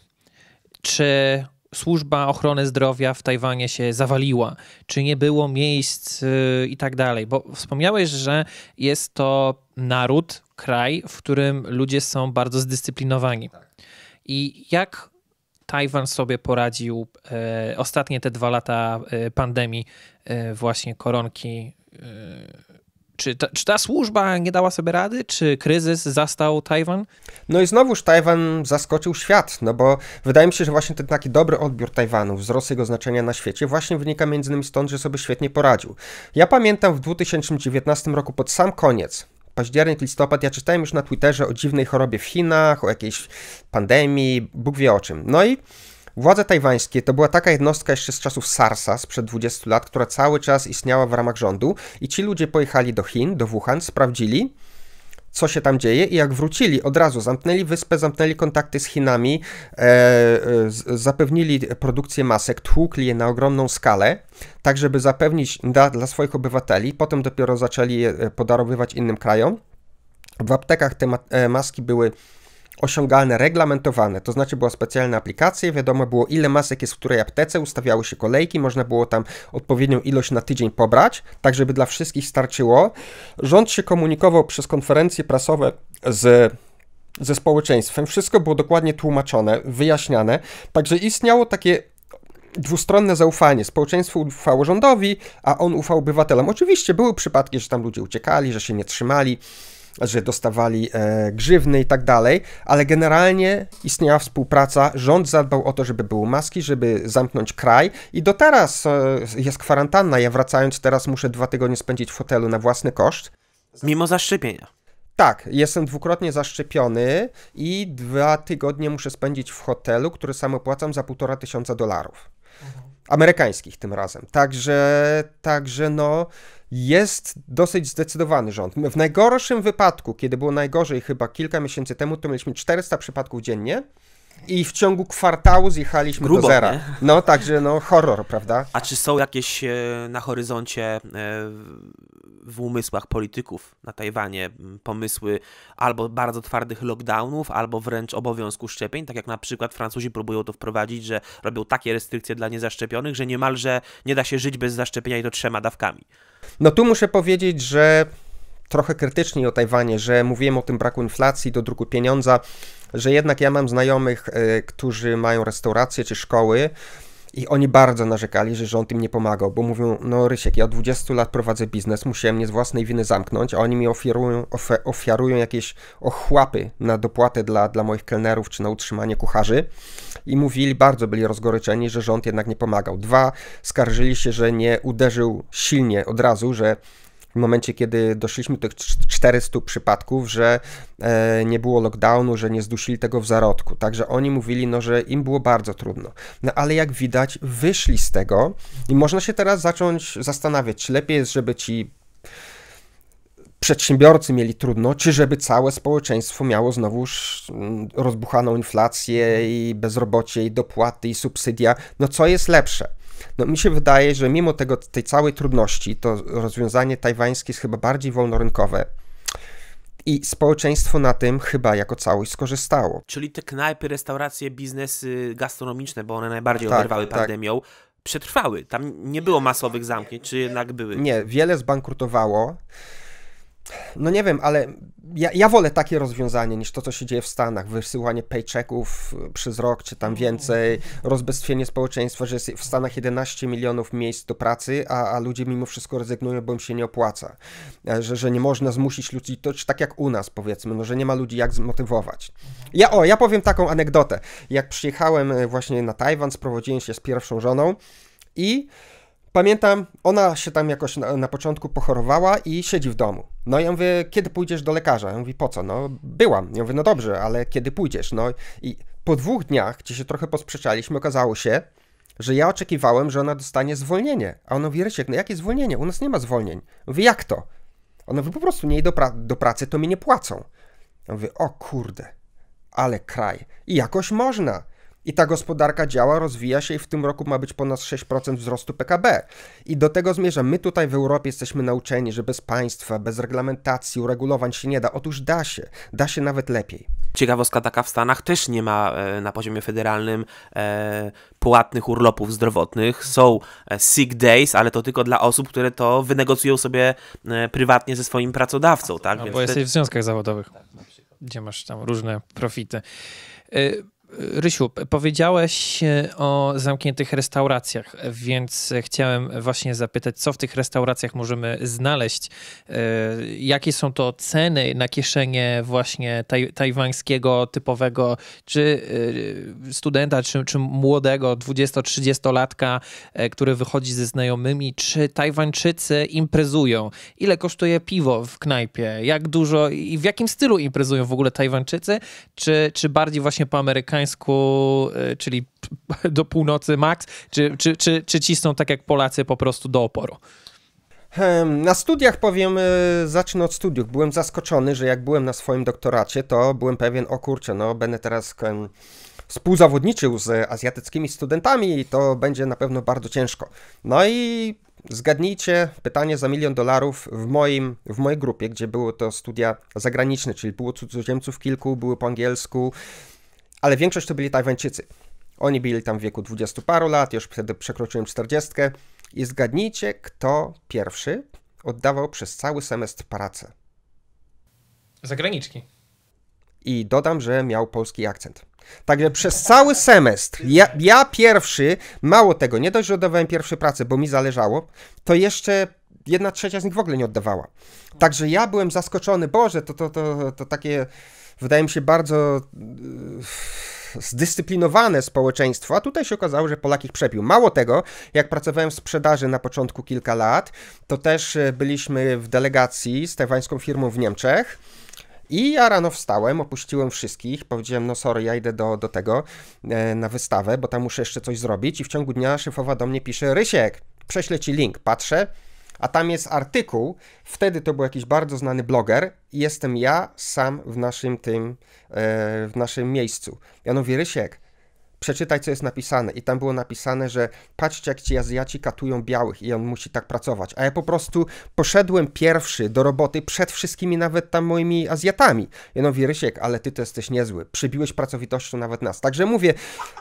Czy służba ochrony zdrowia w Tajwanie się zawaliła, czy nie było miejsc y, i tak dalej. Bo wspomniałeś, że jest to naród, kraj, w którym ludzie są bardzo zdyscyplinowani. Tak. I jak Tajwan sobie poradził. E, ostatnie te dwa lata e, pandemii, e, właśnie koronki. Czy ta, czy ta, służba nie dała sobie rady? Czy kryzys zastał Tajwan? No i znowuż Tajwan zaskoczył świat, no bo wydaje mi się, że właśnie ten taki dobry odbiór Tajwanu, wzrost jego znaczenia na świecie, właśnie wynika między innymi stąd, że sobie świetnie poradził. Ja pamiętam w 2019 roku pod sam koniec październik, listopad, ja czytałem już na Twitterze o dziwnej chorobie w Chinach, o jakiejś pandemii, Bóg wie o czym. No i władze tajwańskie to była taka jednostka jeszcze z czasów SARS-a sprzed 20 lat, która cały czas istniała w ramach rządu i ci ludzie pojechali do Chin, do Wuhan, sprawdzili co się tam dzieje i jak wrócili, od razu zamknęli wyspę, zamknęli kontakty z Chinami, e, e, zapewnili produkcję masek, tłukli je na ogromną skalę, tak żeby zapewnić dla, dla swoich obywateli, potem dopiero zaczęli je e, podarowywać innym krajom. W aptekach te ma e, maski były osiągalne, reglamentowane, to znaczy była specjalna aplikacja, wiadomo było ile masek jest w której aptece, ustawiały się kolejki, można było tam odpowiednią ilość na tydzień pobrać, tak żeby dla wszystkich starczyło. Rząd się komunikował przez konferencje prasowe z ze społeczeństwem. Wszystko było dokładnie tłumaczone, wyjaśniane, także istniało takie dwustronne zaufanie. Społeczeństwo ufało rządowi, a on ufał obywatelom. Oczywiście były przypadki, że tam ludzie uciekali, że się nie trzymali że dostawali e, grzywny i tak dalej, ale generalnie istniała współpraca, rząd zadbał o to, żeby były maski, żeby zamknąć kraj i do teraz e, jest kwarantanna, ja wracając teraz muszę dwa tygodnie spędzić w hotelu na własny koszt. Mimo zaszczepienia. Tak, jestem dwukrotnie zaszczepiony i dwa tygodnie muszę spędzić w hotelu, który sam opłacam za półtora tysiąca dolarów. Mhm. Amerykańskich tym razem. Także, także no, jest dosyć zdecydowany rząd. W najgorszym wypadku, kiedy było najgorzej chyba kilka miesięcy temu, to mieliśmy 400 przypadków dziennie i w ciągu kwartału zjechaliśmy Grubo, do zera. Nie? No, także no horror, prawda? A czy są jakieś e, na horyzoncie e, w umysłach polityków na Tajwanie pomysły albo bardzo twardych lockdownów, albo wręcz obowiązku szczepień, tak jak na przykład Francuzi próbują to wprowadzić, że robią takie restrykcje dla niezaszczepionych, że niemalże nie da się żyć bez zaszczepienia i to trzema dawkami. No tu muszę powiedzieć, że trochę krytycznie o Tajwanie, że mówiłem o tym braku inflacji do druku pieniądza, że jednak ja mam znajomych, e, którzy mają restauracje czy szkoły, i oni bardzo narzekali, że rząd im nie pomagał, bo mówią, no Rysiek, ja od 20 lat prowadzę biznes, musiałem mnie z własnej winy zamknąć, a oni mi ofiarują, ofiarują jakieś ochłapy na dopłatę dla, dla moich kelnerów czy na utrzymanie kucharzy. I mówili, bardzo byli rozgoryczeni, że rząd jednak nie pomagał. Dwa, skarżyli się, że nie uderzył silnie od razu, że w momencie, kiedy doszliśmy do tych 400 przypadków, że e, nie było lockdownu, że nie zdusili tego w zarodku. Także oni mówili, no, że im było bardzo trudno. No ale jak widać, wyszli z tego i można się teraz zacząć zastanawiać, czy lepiej jest, żeby ci przedsiębiorcy mieli trudno, czy żeby całe społeczeństwo miało znowuż mm, rozbuchaną inflację i bezrobocie i dopłaty i subsydia. No co jest lepsze? No mi się wydaje, że mimo tego, tej całej trudności, to rozwiązanie tajwańskie jest chyba bardziej wolnorynkowe. I społeczeństwo na tym chyba jako całość skorzystało. Czyli te knajpy, restauracje, biznesy gastronomiczne, bo one najbardziej tak, oderwały tak. pandemią, tak przetrwały. Tam nie było masowych zamknięć, czy jednak były? Nie, wiele zbankrutowało no nie wiem, ale ja, ja, wolę takie rozwiązanie niż to, co się dzieje w Stanach. Wysyłanie paychecków przez rok czy tam więcej, rozbestwienie społeczeństwa, że jest w Stanach 11 milionów miejsc do pracy, a, a ludzie mimo wszystko rezygnują, bo im się nie opłaca. E, że, że nie można zmusić ludzi, to tak jak u nas powiedzmy, no, że nie ma ludzi jak zmotywować. Ja, o, ja powiem taką anegdotę. Jak przyjechałem e, właśnie na Tajwan, sprowadziłem się z pierwszą żoną i Pamiętam, ona się tam jakoś na, na, początku pochorowała i siedzi w domu. No i ja mówię, kiedy pójdziesz do lekarza? Ja mówi, po co? No byłam. Ja mówię, no dobrze, ale kiedy pójdziesz? No i po dwóch dniach, gdzie się trochę posprzeczaliśmy, okazało się, że ja oczekiwałem, że ona dostanie zwolnienie. A ona mówi, Rysiek, no jakie zwolnienie? U nas nie ma zwolnień. Mówi, jak to? Ona mówi, po prostu nie idę do, pra do pracy, to mi nie płacą. Ja mówię, o kurde, ale kraj. I jakoś można. I ta gospodarka działa, rozwija się i w tym roku ma być ponad 6% wzrostu PKB. I do tego zmierzam. My tutaj w Europie jesteśmy nauczeni, że bez państwa, bez reglamentacji, uregulowań się nie da. Otóż da się. Da się nawet lepiej. Ciekawostka taka w Stanach też nie ma e, na poziomie federalnym e, płatnych urlopów zdrowotnych. Są e, sick days, ale to tylko dla osób, które to wynegocjują sobie e, prywatnie ze swoim pracodawcą. Tak? No, bo jesteś w związkach zawodowych, gdzie masz tam różne profity. Rysiu, powiedziałeś e, o zamkniętych restauracjach, więc e, chciałem właśnie zapytać, co w tych restauracjach możemy znaleźć? E, jakie są to ceny na kieszenie właśnie taj, tajwańskiego typowego, czy studenta, czy, czy młodego 20-30-latka, który wychodzi ze znajomymi? Czy Tajwańczycy imprezują? Ile kosztuje piwo w knajpie? Jak dużo i w jakim stylu imprezują w ogóle Tajwańczycy? Czy, czy bardziej właśnie po amerykańsku? Y, czyli do północy max, czy, czy, czy, czy cisną tak jak Polacy po prostu do oporu? Na studiach powiem, y, zacznę od studiów. Byłem zaskoczony, że jak byłem na swoim doktoracie, to byłem pewien, o kurczę, no będę teraz współzawodniczył z azjatyckimi studentami i to będzie na pewno bardzo ciężko. No i zgadnijcie pytanie za milion dolarów w, moim, w mojej grupie, gdzie były to studia zagraniczne, czyli było cudzoziemców kilku, były po angielsku, ale większość to byli Tajwańczycy. Oni byli tam w wieku 20 paru lat, już wtedy przekroczyłem 40. I zgadnijcie, kto pierwszy oddawał przez cały semestr pracę. Zagraniczki. I dodam, że miał polski akcent. Także przez cały semestr ja, ja pierwszy, mało tego, nie dość, że oddawałem pierwsze prace, bo mi zależało, to jeszcze jedna trzecia z nich w ogóle nie oddawała. Także ja byłem zaskoczony, Boże, to, to, to, to takie wydaje mi się, bardzo y, zdyscyplinowane społeczeństwo, a tutaj się okazało, że Polak ich przepił. Mało tego, jak pracowałem w sprzedaży na początku kilka lat, to też y, byliśmy w delegacji z tajwańską firmą w Niemczech. I ja rano wstałem, opuściłem wszystkich, powiedziałem, no sorry, ja idę do, do tego e, na wystawę, bo tam muszę jeszcze coś zrobić i w ciągu dnia szefowa do mnie pisze, Rysiek, prześlę ci link. Patrzę, a tam jest artykuł, wtedy to był jakiś bardzo znany bloger i jestem ja sam w naszym tym, e, w naszym miejscu. Ja mówię, Rysiek, przeczytaj, co jest napisane. I tam było napisane, że patrzcie, jak ci Azjaci katują białych i on musi tak pracować. A ja po prostu poszedłem pierwszy do roboty przed wszystkimi nawet tam moimi Azjatami. Ja no, Wirysiek, ale ty to jesteś niezły. Przybiłeś pracowitością nawet nas. Także mówię,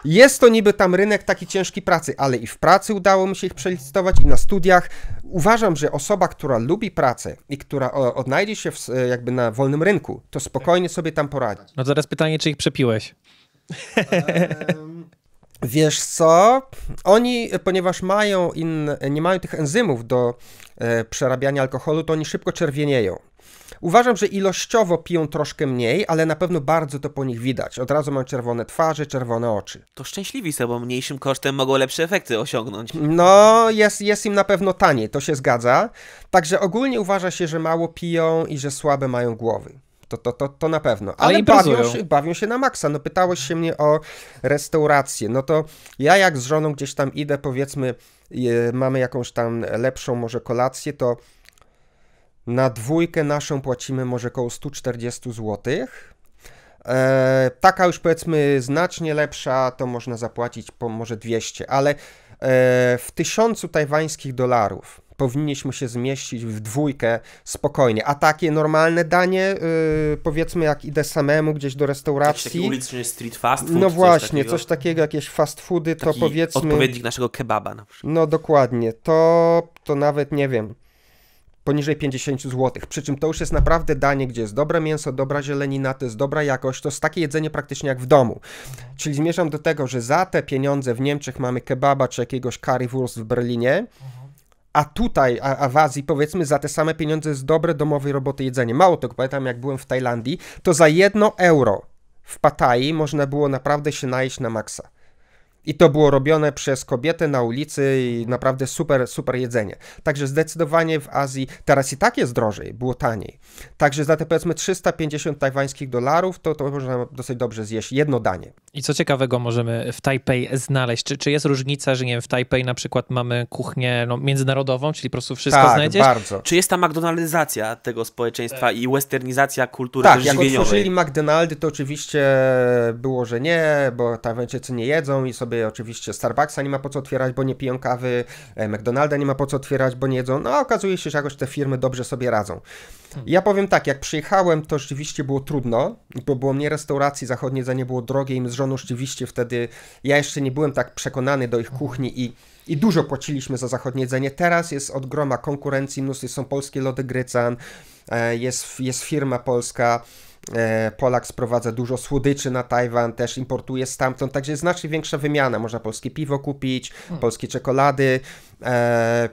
jest to niby tam rynek taki ciężki pracy, ale i w pracy udało mi się ich przelicytować i na studiach. Uważam, że osoba, która lubi pracę i która odnajdzie się w, e, jakby na wolnym rynku, to spokojnie sobie tam poradzi. No zaraz pytanie, czy ich przepiłeś? Um... Wiesz co? Oni, ponieważ mają nie mają tych enzymów do e, przerabiania alkoholu, to oni szybko czerwienieją. Uważam, że ilościowo piją troszkę mniej, ale na pewno bardzo to po nich widać. Od razu mają czerwone twarze, czerwone oczy. To szczęśliwi są, bo mniejszym kosztem mogą lepsze efekty osiągnąć. No, jest, jest im na pewno taniej, to się zgadza. Także ogólnie uważa się, że mało piją i że słabe mają głowy to, to, to, to na pewno. Ale, Ale bawią, się, bawią się na maksa. No pytałeś się mnie o restaurację. No to ja jak z żoną gdzieś tam idę, powiedzmy, mamy jakąś tam lepszą może kolację, to na dwójkę naszą płacimy może około 140 zł. E, taka już powiedzmy znacznie lepsza, to można zapłacić po może 200, ale e, w tysiącu tajwańskich dolarów powinniśmy się zmieścić w dwójkę spokojnie. A takie normalne danie, yy, powiedzmy jak idę samemu gdzieś do restauracji. Jakiś uliczny street fast food. No coś właśnie, takiego. coś takiego, jakieś fast foody, Taki to powiedzmy... odpowiednik naszego kebaba na przykład. No dokładnie, to, to nawet nie wiem poniżej 50 zł. Przy czym to już jest naprawdę danie, gdzie jest dobre mięso, dobra zielenina, to jest dobra jakość. To jest takie jedzenie praktycznie jak w domu. Czyli zmierzam do tego, że za te pieniądze w Niemczech mamy kebaba czy jakiegoś currywurst w Berlinie. A tutaj, a, a w Azji, powiedzmy, za te same pieniądze jest dobre domowej roboty jedzenie. Mało tego, pamiętam jak byłem w Tajlandii, to za jedno euro w Pataji można było naprawdę się najeść na maksa. I to było robione przez kobietę na ulicy i naprawdę super, super jedzenie. Także zdecydowanie w Azji teraz i tak jest drożej, było taniej. Także za te powiedzmy 350 tajwańskich dolarów to, to można dosyć dobrze zjeść jedno danie. I co ciekawego możemy w Tajpej znaleźć? Czy, czy jest różnica, że nie wiem, w Tajpej na przykład mamy kuchnię no, międzynarodową, czyli po prostu wszystko tak, znajdziesz? bardzo. Czy jest ta McDonaldyzacja tego społeczeństwa i westernizacja kultury tak, żywieniowej? Tak, jak otworzyli McDonaldy to oczywiście było, że nie, bo Tajwańczycy nie jedzą i sobie sobie oczywiście Starbucksa nie ma po co otwierać, bo nie piją kawy, e, McDonalda nie ma po co otwierać, bo nie jedzą. No a okazuje się, że jakoś te firmy dobrze sobie radzą. Hmm. Ja powiem tak, jak przyjechałem, to rzeczywiście było trudno, bo było mnie restauracji, zachodnie jedzenie było drogie i z żoną rzeczywiście wtedy ja jeszcze nie byłem tak przekonany do ich kuchni i i dużo płaciliśmy za zachodnie jedzenie. Teraz jest od groma konkurencji, mnóstwo są polskie lody Grycan, e, jest, jest firma polska, E, Polak sprowadza dużo słodyczy na Tajwan, też importuje stamtąd, także jest znacznie większa wymiana. Można polskie piwo kupić, hmm. polskie czekolady. E,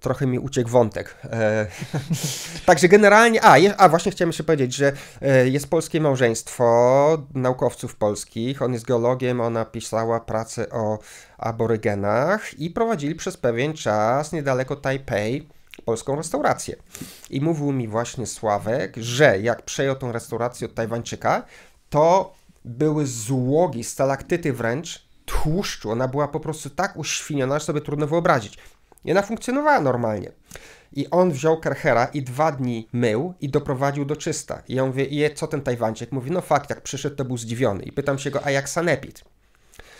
trochę mi uciekł wątek. E, także generalnie, a, je, a właśnie chciałem jeszcze powiedzieć, że e, jest polskie małżeństwo naukowców polskich, on jest geologiem, ona pisała pracę o aborygenach i prowadzili przez pewien czas niedaleko Tajpej polską restaurację. I mówił mi właśnie Sławek, że jak przejął tą restaurację od Tajwańczyka, to były złogi, stalaktyty wręcz tłuszczu. Ona była po prostu tak uświniona, że sobie trudno wyobrazić. I ona funkcjonowała normalnie. I on wziął Kerchera i dwa dni mył i doprowadził do czysta. I on ja mówię, co ten Tajwańczyk? Mówi, no fakt, jak przyszedł, to był zdziwiony. I pytam się go, a jak sanepid?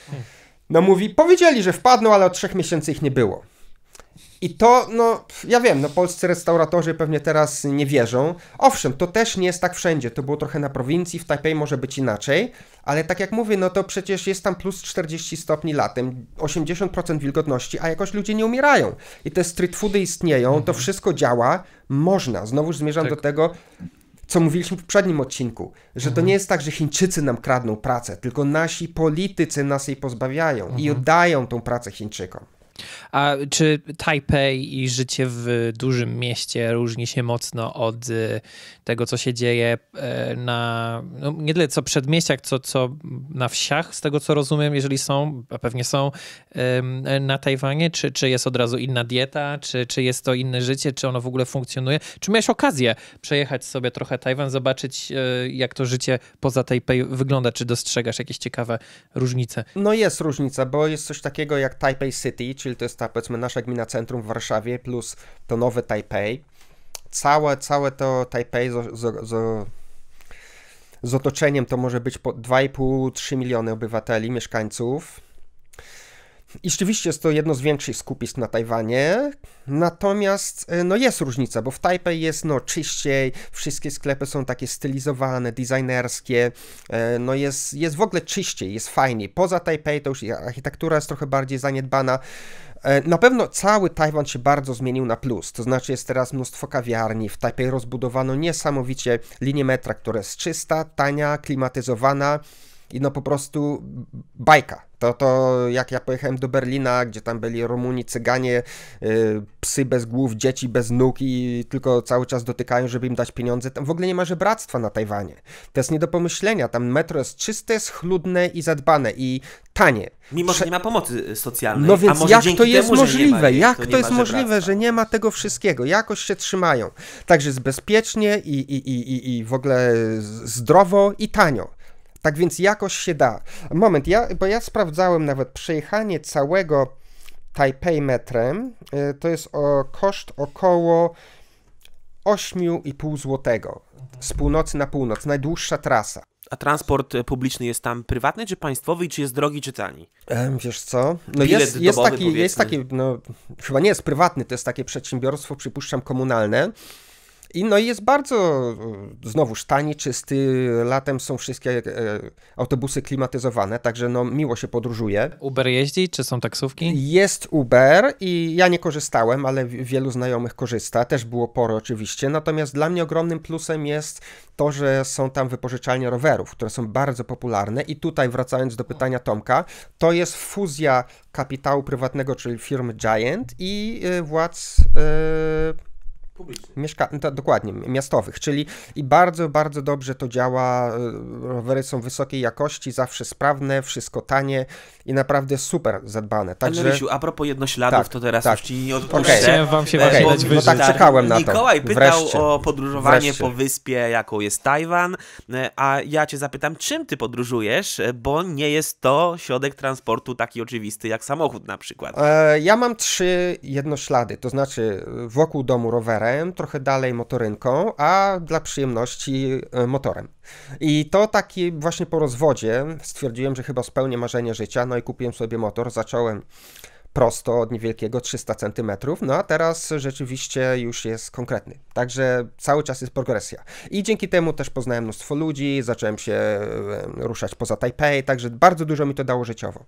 Hmm. No mówi, powiedzieli, że wpadną, ale od trzech miesięcy ich nie było. I to, no, ja wiem, no polscy restauratorzy pewnie teraz nie wierzą. Owszem, to też nie jest tak wszędzie, to było trochę na prowincji, w Taipei może być inaczej, ale tak jak mówię, no to przecież jest tam plus 40 stopni latem, 80% wilgotności, a jakoś ludzie nie umierają. I te street foody istnieją, mhm. to wszystko działa, można. Znowu zmierzam tak. do tego, co mówiliśmy w poprzednim odcinku, że mhm. to nie jest tak, że Chińczycy nam kradną pracę, tylko nasi politycy nas jej pozbawiają mhm. i oddają tą pracę Chińczykom. A czy Taipei i życie w dużym mieście różni się mocno od y, tego, co się dzieje e, na, no nie tyle co przedmieściach, co, co na wsiach, z tego co rozumiem, jeżeli są, a pewnie są, na Tajwanie? Czy, czy jest od razu inna dieta? Czy, czy jest to inne życie? Czy ono w ogóle funkcjonuje? Czy miałeś okazję przejechać sobie trochę Tajwan, zobaczyć e, jak to życie poza Taipei wygląda? Czy dostrzegasz jakieś ciekawe różnice? No jest różnica, bo jest coś takiego jak Taipei City, czyli to jest ta powiedzmy nasza gmina centrum w Warszawie plus to nowe Tajpej. Całe, całe to Tajpej z, z, z, z otoczeniem to może być po 2,5-3 miliony obywateli, mieszkańców. I rzeczywiście jest to jedno z większych skupisk na Tajwanie, natomiast e, no jest różnica, bo w Tajpej jest no czyściej, wszystkie sklepy są takie stylizowane, designerskie, e, no jest, jest w ogóle czyściej, jest fajniej. Poza Tajpej to już architektura jest trochę bardziej zaniedbana, e, na pewno cały Tajwan się bardzo zmienił na plus, to znaczy jest teraz mnóstwo kawiarni, w Tajpej rozbudowano niesamowicie linię metra, która jest czysta, tania, klimatyzowana, i no po prostu bajka. To, to jak ja pojechałem do Berlina, gdzie tam byli Rumuni, Cyganie, yy, psy bez głów, dzieci bez nóg i tylko cały czas dotykają, żeby im dać pieniądze, tam w ogóle nie ma żebractwa na Tajwanie. To jest nie do pomyślenia, tam metro jest czyste, schludne i zadbane i tanie. Mimo, że nie ma pomocy y, socjalnej. No więc jak to jest temu, możliwe? Ma, jak to, to jest możliwe, żebractwa. że nie ma tego wszystkiego? Jakoś się trzymają. Także jest bezpiecznie i, i, i, i, i w ogóle zdrowo i tanio. Tak więc jakoś się da. Moment, ja, bo ja sprawdzałem nawet przejechanie całego Taipei metrem, y, to jest o koszt około 8,5 zł z północy na północ, najdłuższa trasa. A transport y, publiczny jest tam prywatny czy państwowy i czy jest drogi czy tani? Ehm, wiesz co, no jest, jest, taki, jest taki, no chyba nie jest prywatny, to jest takie przedsiębiorstwo, przypuszczam, komunalne, i no jest bardzo, e, znowuż tani, czysty, latem są wszystkie e, autobusy klimatyzowane, także no miło się podróżuje. Uber jeździ, czy są taksówki? Jest Uber i ja nie korzystałem, ale wielu znajomych korzysta, też było poro oczywiście, natomiast dla mnie ogromnym plusem jest to, że są tam wypożyczalnie rowerów, które są bardzo popularne i tutaj wracając do pytania Tomka, to jest fuzja kapitału prywatnego, czyli firmy Giant i e, władz... Yy, Publicznych. Mieszka to, dokładnie, miastowych, czyli i bardzo, bardzo dobrze to działa. E, rowery są wysokiej jakości, zawsze sprawne, wszystko tanie i naprawdę super zadbane. Także... Ale Rysiu, a propos jednośladów, tak, to teraz tak. już ci nie odpuszczę. Okay. Chciałem wam się okay. E, właśnie no, no tak czekałem na to. Mikołaj pytał Wreszcie. o podróżowanie Wreszcie. po wyspie, jaką jest Tajwan, e, a ja cię zapytam, czym ty podróżujesz, bo nie jest to środek transportu taki oczywisty jak samochód na przykład. E, ja mam trzy jednoślady, to znaczy wokół domu rowerem, rowerem, trochę dalej motorynką, a dla przyjemności e, motorem. I to taki właśnie po rozwodzie stwierdziłem, że chyba spełnię marzenie życia, no i kupiłem sobie motor, zacząłem prosto od niewielkiego 300 cm, no a teraz rzeczywiście już jest konkretny. Także cały czas jest progresja. I dzięki temu też poznałem mnóstwo ludzi, zacząłem się e, ruszać poza Taipei, także bardzo dużo mi to dało życiowo.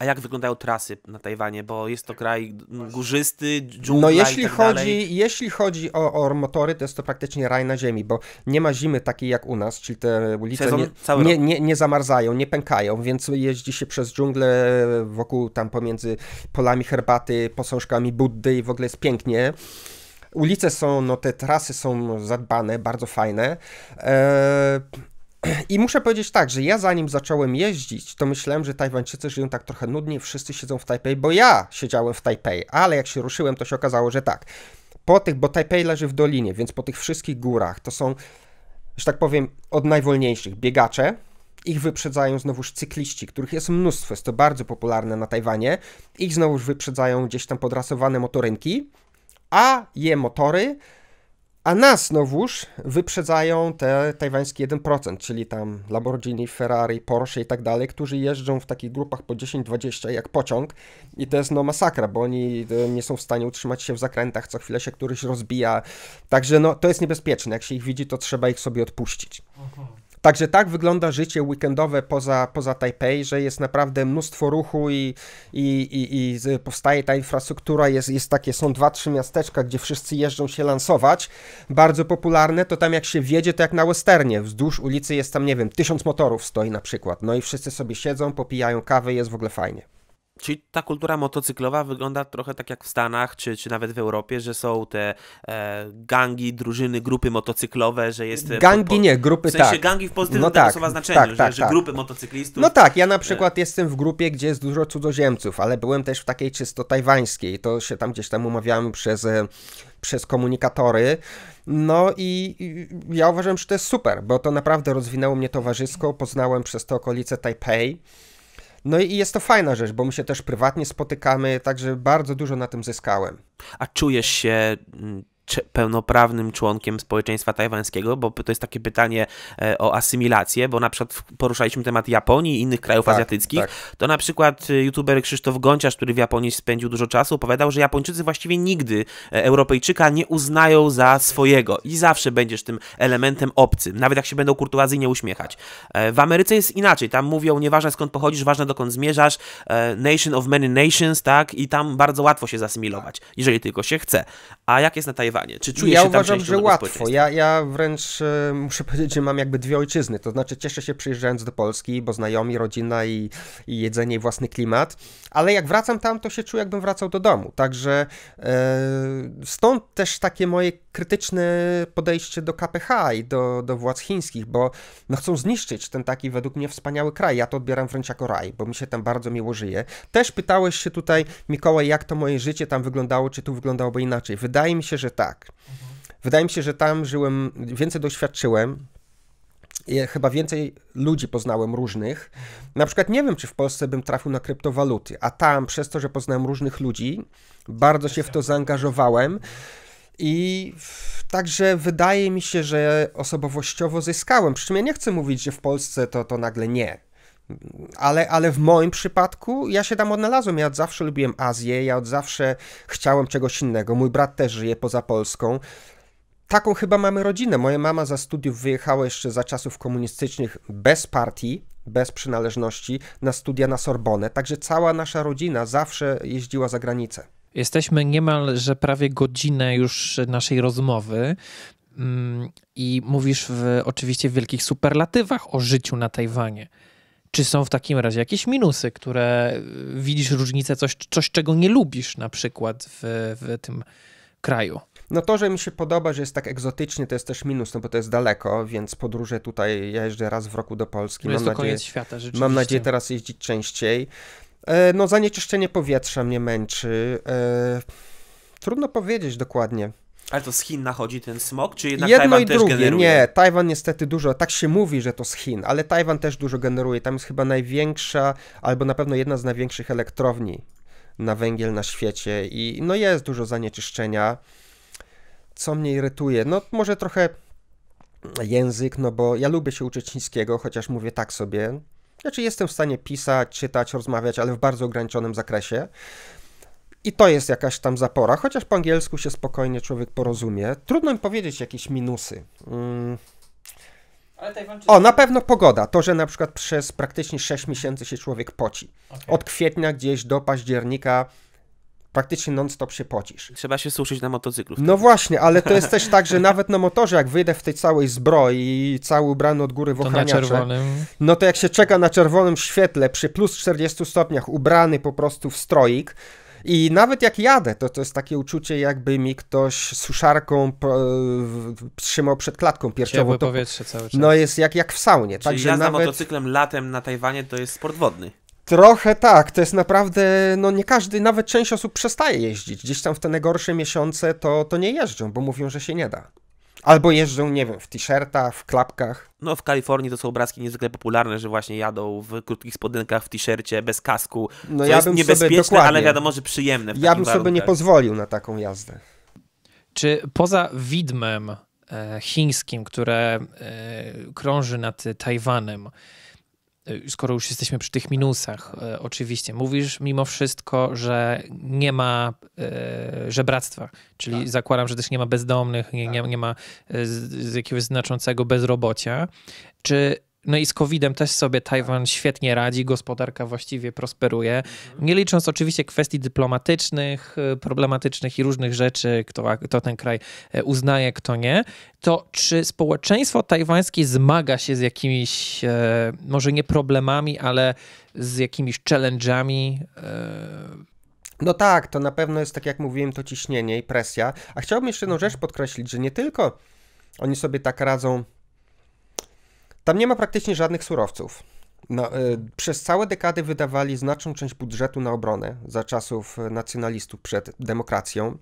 A jak wyglądają trasy na Tajwanie? Bo jest to kraj górzysty, dżungla No jeśli, tak chodzi, dalej. jeśli chodzi o, o, motory, to jest to praktycznie raj na ziemi, bo nie ma zimy takiej jak u nas, czyli te ulice nie, nie, nie, nie, zamarzają, nie pękają, więc jeździ się przez dżunglę wokół tam pomiędzy polami herbaty, posążkami Buddy i w ogóle jest pięknie. Ulice są, no te trasy są zadbane, bardzo fajne. Eee i muszę powiedzieć tak, że ja zanim zacząłem jeździć, to myślałem, że Tajwańczycy żyją tak trochę nudnie, wszyscy siedzą w Tajpej, bo ja siedziałem w Tajpej, ale jak się ruszyłem, to się okazało, że tak. Po tych, bo Tajpej leży w dolinie, więc po tych wszystkich górach to są, że tak powiem, od najwolniejszych biegacze, ich wyprzedzają znowuż cykliści, których jest mnóstwo, jest to bardzo popularne na Tajwanie. Ich znowuż wyprzedzają gdzieś tam podrasowane motorynki, a je motory a nas znowuż wyprzedzają te tajwańskie 1%, czyli tam Lamborghini, Ferrari, Porsche i tak dalej, którzy jeżdżą w takich grupach po 10-20 jak pociąg i to jest no masakra, bo oni e, nie są w stanie utrzymać się w zakrętach, co chwilę się któryś rozbija. Także no to jest niebezpieczne, jak się ich widzi, to trzeba ich sobie odpuścić. Aha. Mhm. Także tak wygląda życie weekendowe poza, poza Tajpej, że jest naprawdę mnóstwo ruchu i, i, i, i powstaje ta infrastruktura, jest, jest takie, są dwa, trzy miasteczka, gdzie wszyscy jeżdżą się lansować, bardzo popularne, to tam jak się wjedzie, to jak na westernie, wzdłuż ulicy jest tam, nie wiem, tysiąc motorów stoi na przykład, no i wszyscy sobie siedzą, popijają kawę, jest w ogóle fajnie. Czyli ta kultura motocyklowa wygląda trochę tak jak w Stanach, czy, czy nawet w Europie, że są te e, gangi, drużyny, grupy motocyklowe, że jest... E, gangi po, po, nie, grupy w sensie tak. gangi w pozytywnym no tak, słowa tak, znaczeniu, tak, że, tak, że grupy motocyklistów... No tak, ja na e, przykład e... jestem w grupie, gdzie jest dużo cudzoziemców, ale byłem też w takiej czysto tajwańskiej, to się tam gdzieś tam umawiałem przez, e, przez komunikatory, no i, i ja uważam, że to jest super, bo to naprawdę rozwinęło mnie towarzysko, poznałem przez to okolice Taipei. No i jest to fajna rzecz, bo my się też prywatnie spotykamy, także bardzo dużo na tym zyskałem. A czujesz się mm, pełnoprawnym członkiem społeczeństwa tajwańskiego, bo to jest takie pytanie e, o asymilację, bo na przykład poruszaliśmy temat Japonii i innych krajów tak, azjatyckich, tak. to na przykład e, youtuber Krzysztof Gonciarz, który w Japonii spędził dużo czasu, opowiadał, że Japończycy właściwie nigdy e, Europejczyka nie uznają za swojego i zawsze będziesz tym elementem obcym, nawet jak się będą kurtuazyjnie uśmiechać. W Ameryce jest inaczej, tam mówią, nieważne skąd pochodzisz, ważne dokąd zmierzasz, nation of many nations, tak, i tam bardzo łatwo się zasymilować, jeżeli tylko się chce. A jak jest na Tajwanie? wyzwanie? Czy czujesz ja się tam uważam, że łatwo. Ja, ja wręcz y, muszę powiedzieć, że mam jakby dwie ojczyzny. To znaczy, cieszę się przyjeżdżając do Polski, bo znajomi, rodzina i, i jedzenie i własny klimat. Ale jak wracam tam, to się czuję, jakbym wracał do domu. Także y, stąd też takie moje krytyczne podejście do KPH i do, do władz chińskich, bo no, chcą zniszczyć ten taki według mnie wspaniały kraj. Ja to odbieram wręcz jako raj, bo mi się tam bardzo miło żyje. Też pytałeś się tutaj, Mikołaj, jak to moje życie tam wyglądało, czy tu wyglądałoby inaczej. Wydaje mi się, że tak. Mhm. Wydaje mi się, że tam żyłem, więcej doświadczyłem, ja chyba więcej ludzi poznałem różnych. Mhm. Na przykład nie wiem, czy w Polsce bym trafił na kryptowaluty, a tam przez to, że poznałem różnych ludzi, bardzo się w to zaangażowałem. I także wydaje mi się, że osobowościowo zyskałem. Przy czym ja nie chcę mówić, że w Polsce to, to nagle nie. Ale, ale w moim przypadku ja się tam odnalazłem. Ja od zawsze lubiłem Azję, ja od zawsze chciałem czegoś innego. Mój brat też żyje poza Polską. Taką chyba mamy rodzinę. Moja mama za studiów wyjechała jeszcze za czasów komunistycznych bez partii, bez przynależności, na studia na Sorbonę. Także cała nasza rodzina zawsze jeździła za granicę. Jesteśmy niemalże prawie godzinę już naszej rozmowy. Mm, I mówisz w, oczywiście w wielkich superlatywach o życiu na Tajwanie. Czy są w takim razie jakieś minusy, które y, widzisz różnicę, coś, coś czego nie lubisz na przykład w, w tym kraju? No to, że mi się podoba, że jest tak egzotycznie, to jest też minus, no bo to jest daleko, więc podróżę tutaj, ja jeżdżę raz w roku do Polski. No jest to nadzieję, świata, Mam nadzieję teraz jeździć częściej. E, no, zanieczyszczenie powietrza mnie męczy. E, trudno powiedzieć dokładnie. Ale to z Chin nachodzi ten smog, czy jednak Jedno Tajwan i drugie. Generuje? Nie, Tajwan niestety dużo, tak się mówi, że to z Chin, ale Tajwan też dużo generuje. Tam jest chyba największa, albo na pewno jedna z największych elektrowni na węgiel na świecie i no jest dużo zanieczyszczenia. Co mnie irytuje? No może trochę język, no bo ja lubię się uczyć chińskiego, chociaż mówię tak sobie. Znaczy, jestem w stanie pisać, czytać, rozmawiać, ale w bardzo ograniczonym zakresie. I to jest jakaś tam zapora, chociaż po angielsku się spokojnie człowiek porozumie. Trudno mi powiedzieć jakieś minusy. Mm. O, na pewno pogoda. To, że na przykład przez praktycznie 6 miesięcy się człowiek poci. Okay. Od kwietnia gdzieś do października praktycznie non-stop się pocisz. Trzeba się suszyć na motocyklu. No właśnie, ale to jest też tak, że nawet na motorze, jak wyjdę w tej całej zbroi i cały ubrany od góry w ochraniacze, na czerwonym. no to jak się czeka na czerwonym świetle przy plus 40 stopniach, ubrany po prostu w stroik, i nawet jak jadę, to to jest takie uczucie, jakby mi ktoś suszarką trzymał przed klatką piersiową. to, powietrze cały no czas. No jest jak, jak w saunie. Czyli Także jazda nawet... motocyklem latem na Tajwanie to jest sport wodny. Trochę tak, to jest naprawdę, no nie każdy, nawet część osób przestaje jeździć. Gdzieś tam w te najgorsze miesiące to, to nie jeżdżą, bo mówią, że się nie da. Albo jeżdżą, nie wiem, w t-shirtach, w klapkach. No w Kalifornii to są obrazki niezwykle popularne, że właśnie jadą w krótkich spodenkach, w t-shircie, bez kasku. No ja bym niebezpieczne, sobie, ale wiadomo, że przyjemne. ja bym sobie nie pozwolił na taką jazdę. Czy poza widmem e, chińskim, które e, krąży nad Tajwanem, Y, skoro już jesteśmy przy tych minusach, y, oczywiście, mówisz mimo wszystko, że nie ma y, żebractwa, czyli tak. zakładam, że też nie ma bezdomnych, nie, tak. nie, nie ma z, z jakiegoś znaczącego bezrobocia. Czy no i z COVID-em też sobie Tajwan tak. świetnie radzi, gospodarka właściwie prosperuje. Mhm. Nie licząc oczywiście kwestii dyplomatycznych, y, problematycznych i różnych rzeczy, kto, kto ten kraj e, uznaje, kto nie, to czy społeczeństwo tajwańskie zmaga się z jakimiś, e, może nie problemami, ale z jakimiś challenge'ami? E? No tak, to na pewno jest, tak jak mówiłem, to ciśnienie i presja. A chciałbym jeszcze jedną rzecz podkreślić, że nie tylko oni sobie tak radzą tam nie ma praktycznie żadnych surowców. No, y, przez całe dekady wydawali znaczną część budżetu na obronę za czasów y, nacjonalistów przed demokracją.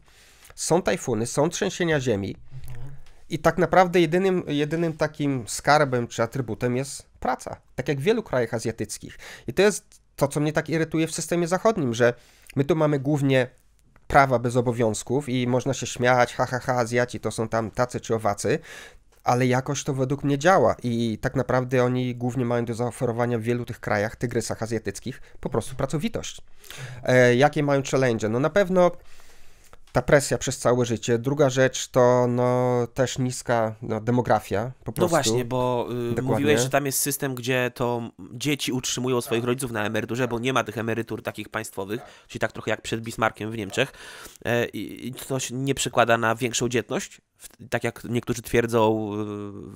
Są tajfuny, są trzęsienia ziemi. I tak naprawdę jedynym, jedynym takim skarbem czy atrybutem jest praca, tak jak w wielu krajach azjatyckich. I to jest to, co mnie tak irytuje w systemie zachodnim, że my tu mamy głównie prawa bez obowiązków i można się śmiać, ha, ha, ha, Azjaci to są tam tacy czy owacy, ale jakoś to według mnie działa i tak naprawdę oni głównie mają do zaoferowania w wielu tych krajach, tygrysach azjatyckich, po prostu pracowitość. E, jakie mają challenge? No na pewno ta presja przez całe życie. Druga rzecz to no, też niska no, demografia po no prostu. No właśnie, bo y, mówiłeś, że tam jest system, gdzie to dzieci utrzymują swoich rodziców na emeryturze, bo nie ma tych emerytur takich państwowych, czyli tak trochę jak przed Bismarckiem w Niemczech. E, I y, to się nie przekłada na większą dzietność, tak jak niektórzy twierdzą y,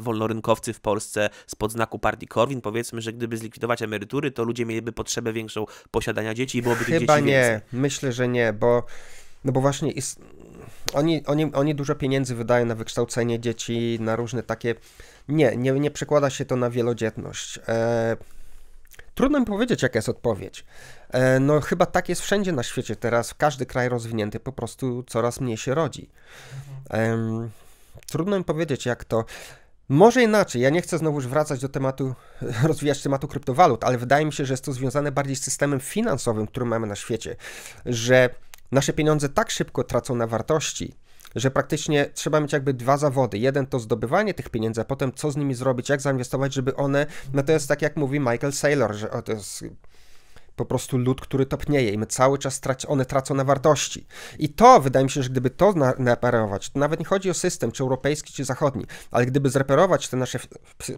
wolnorynkowcy w Polsce spod znaku partii Korwin, powiedzmy, że gdyby zlikwidować emerytury, to ludzie mieliby potrzebę większą posiadania dzieci i byłoby tych Chyba dzieci nie, więcej. myślę, że nie, bo no bo właśnie jest, oni, oni, oni dużo pieniędzy wydają na wykształcenie dzieci, na różne takie. Nie, nie, nie przekłada się to na wielodzietność. E... Trudno mi powiedzieć, jaka jest odpowiedź. E... No, chyba tak jest wszędzie na świecie teraz. Każdy kraj rozwinięty po prostu coraz mniej się rodzi. E... Trudno mi powiedzieć, jak to. Może inaczej, ja nie chcę już wracać do tematu, rozwijać tematu kryptowalut, ale wydaje mi się, że jest to związane bardziej z systemem finansowym, który mamy na świecie, że nasze pieniądze tak szybko tracą na wartości, że praktycznie trzeba mieć jakby dwa zawody. Jeden to zdobywanie tych pieniędzy, a potem co z nimi zrobić, jak zainwestować, żeby one, no to jest tak jak mówi Michael Saylor, że to jest po prostu lud, który topnieje i my cały czas trac one tracą na wartości. I to, wydaje mi się, że gdyby to na naparować, to nawet nie chodzi o system, czy europejski, czy zachodni, ale gdyby zreperować te nasze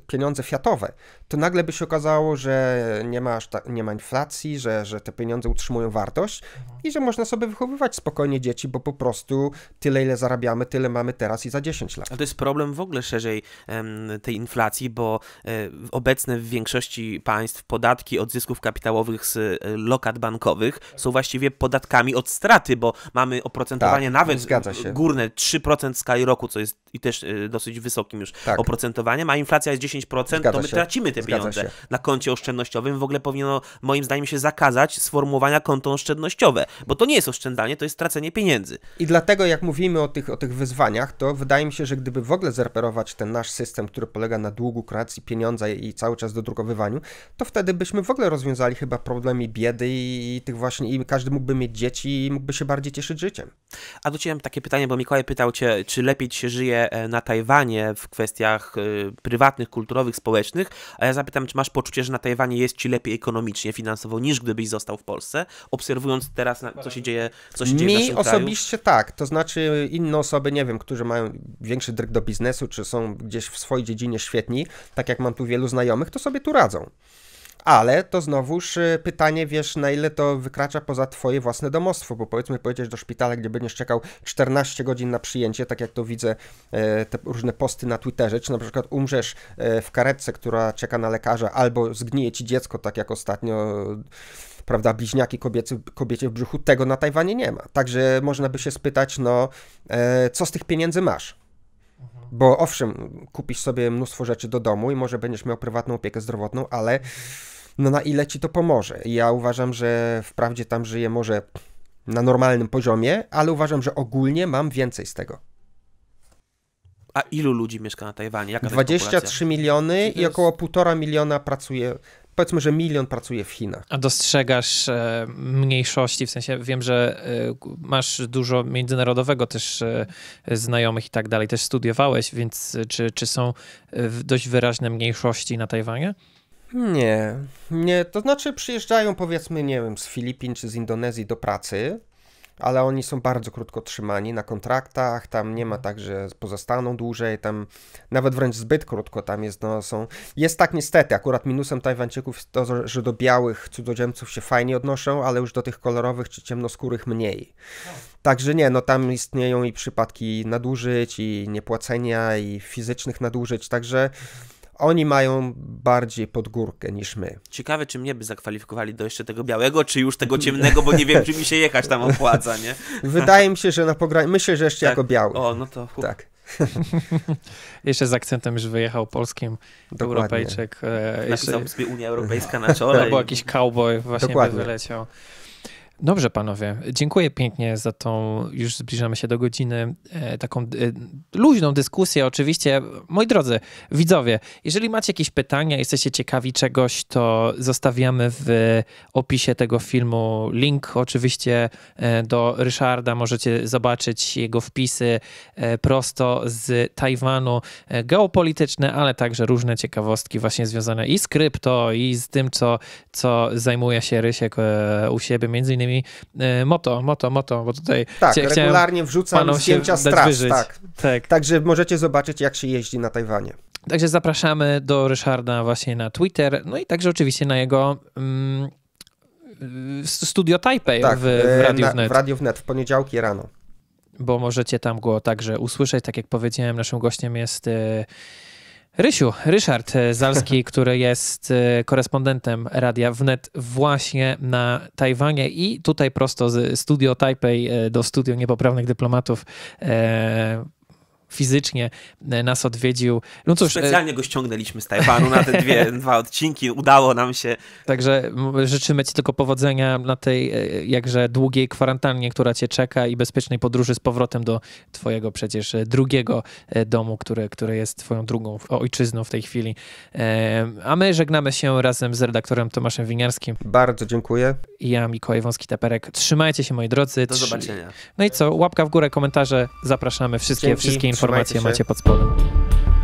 pieniądze fiatowe, to nagle by się okazało, że nie ma, nie ma inflacji, że, że te pieniądze utrzymują wartość i że można sobie wychowywać spokojnie dzieci, bo po prostu tyle, ile zarabiamy, tyle mamy teraz i za 10 lat. A to jest problem w ogóle szerzej em, tej inflacji, bo e, obecne w większości państw podatki od zysków kapitałowych z E, lokat bankowych są właściwie podatkami od straty, bo mamy oprocentowanie tak, nawet górne 3% w skali roku, co jest i też e, dosyć wysokim już tak. oprocentowaniem, a inflacja jest 10%, Zgadza to my się. tracimy te Zgadza pieniądze się. na koncie oszczędnościowym. W ogóle powinno moim zdaniem się zakazać sformułowania konto oszczędnościowe, bo to nie jest oszczędzanie, to jest tracenie pieniędzy. I dlatego jak mówimy o tych, o tych wyzwaniach, to wydaje mi się, że gdyby w ogóle zreperować ten nasz system, który polega na długu, kreacji pieniądza i cały czas dodrukowywaniu, to wtedy byśmy w ogóle rozwiązali chyba problem problemami biedy i tych właśnie, i każdy mógłby mieć dzieci i mógłby się bardziej cieszyć życiem. A do ciebie mam takie pytanie, bo Mikołaj pytał cię, czy lepiej ci się żyje e, na Tajwanie w kwestiach e, prywatnych, kulturowych, społecznych, a ja zapytam, czy masz poczucie, że na Tajwanie jest ci lepiej ekonomicznie, finansowo niż gdybyś został w Polsce, obserwując teraz, co się dzieje, co się Mi dzieje w naszym osobiście kraju? tak, to znaczy inne osoby, nie wiem, którzy mają większy dryg do biznesu, czy są gdzieś w swojej dziedzinie świetni, tak jak mam tu wielu znajomych, to sobie tu radzą. Ale to znowuż y, pytanie, wiesz, na ile to wykracza poza twoje własne domostwo, bo powiedzmy, pojedziesz do szpitala, gdzie będziesz czekał 14 godzin na przyjęcie, tak jak to widzę e, te różne posty na Twitterze, czy na przykład umrzesz e, w karetce, która czeka na lekarza, albo zgnije ci dziecko, tak jak ostatnio prawda, bliźniaki kobiecy, kobiecie w brzuchu, tego na Tajwanie nie ma. Także można by się spytać, no, e, co z tych pieniędzy masz? Bo owszem, kupisz sobie mnóstwo rzeczy do domu i może będziesz miał prywatną opiekę zdrowotną, ale no na ile ci to pomoże? Ja uważam, że wprawdzie tam żyję może na normalnym poziomie, ale uważam, że ogólnie mam więcej z tego. A ilu ludzi mieszka na Tajwanie? Jaka 23 miliony i około 1,5 miliona pracuje powiedzmy, że milion pracuje w Chinach. A dostrzegasz e, mniejszości, w sensie wiem, że e, masz dużo międzynarodowego też e, znajomych i tak dalej, też studiowałeś, więc czy, czy są dość wyraźne mniejszości na Tajwanie? Nie, nie, to znaczy przyjeżdżają powiedzmy, nie wiem, z Filipin czy z Indonezji do pracy, ale oni są bardzo krótko trzymani na kontraktach, tam nie ma tak, że pozostaną dłużej, tam nawet wręcz zbyt krótko tam jest, no są, jest tak niestety, akurat minusem Tajwańczyków jest to, że do białych cudzoziemców się fajnie odnoszą, ale już do tych kolorowych czy ciemnoskórych mniej. Także nie, no tam istnieją i przypadki nadużyć, i niepłacenia, i fizycznych nadużyć, także oni mają bardziej pod górkę niż my. Ciekawe, czy mnie by zakwalifikowali do jeszcze tego białego, czy już tego ciemnego, bo nie wiem, czy mi się jechać tam opłaca, nie? Wydaje mi się, że na pogranicu, myślę, że jeszcze tak. jako biały. O, no to... Hu. Tak. Jeszcze z akcentem już wyjechał polskim Dokładnie. Europejczyk. E, Napisał sobie Unia Europejska na czole. Albo jakiś cowboy właśnie Dokładnie. by tak wyleciał. Dobrze, panowie. Dziękuję pięknie za tą, już zbliżamy się do godziny, e, taką e, luźną dyskusję. Oczywiście, moi drodzy widzowie, jeżeli macie jakieś pytania, jesteście ciekawi czegoś, to zostawiamy w opisie tego filmu link oczywiście e, do Ryszarda. Możecie zobaczyć jego wpisy prosto z Tajwanu, geopolityczne, ale także różne ciekawostki właśnie związane i z krypto, i z tym, co, co zajmuje się Rysiek u siebie, między innymi E, moto, moto, moto, bo tutaj tak, regularnie wrzucam zdjęcia straż, tak. tak. Także możecie zobaczyć, jak się jeździ na Tajwanie. Także zapraszamy do Ryszarda właśnie na Twitter, no i także oczywiście na jego mm, studio Taipei tak, w, w e, Radio Wnet. W w poniedziałki rano. Bo możecie tam go także usłyszeć, tak jak powiedziałem, naszym gościem jest... Y Rysiu, Ryszard Zalski, który jest e, korespondentem Radia Wnet właśnie na Tajwanie i tutaj prosto z studio Taipei e, do studio niepoprawnych dyplomatów e, fizycznie e, nas odwiedził. No cóż, e, Specjalnie go ściągnęliśmy z Tajwanu na te dwie, dwa odcinki, udało nam się. Także życzymy Ci tylko powodzenia na tej e, jakże długiej kwarantannie, która Cię czeka i bezpiecznej podróży z powrotem do Twojego przecież drugiego domu, który, który jest Twoją drugą ojczyzną w tej chwili. A my żegnamy się razem z redaktorem Tomaszem Winiarskim. Bardzo dziękuję. I ja, Mikołaj Wąski-Teperek. Trzymajcie się, moi drodzy. Do zobaczenia. No i co, łapka w górę, komentarze. Zapraszamy wszystkie, wszystkie informacje informacje macie pod spodem.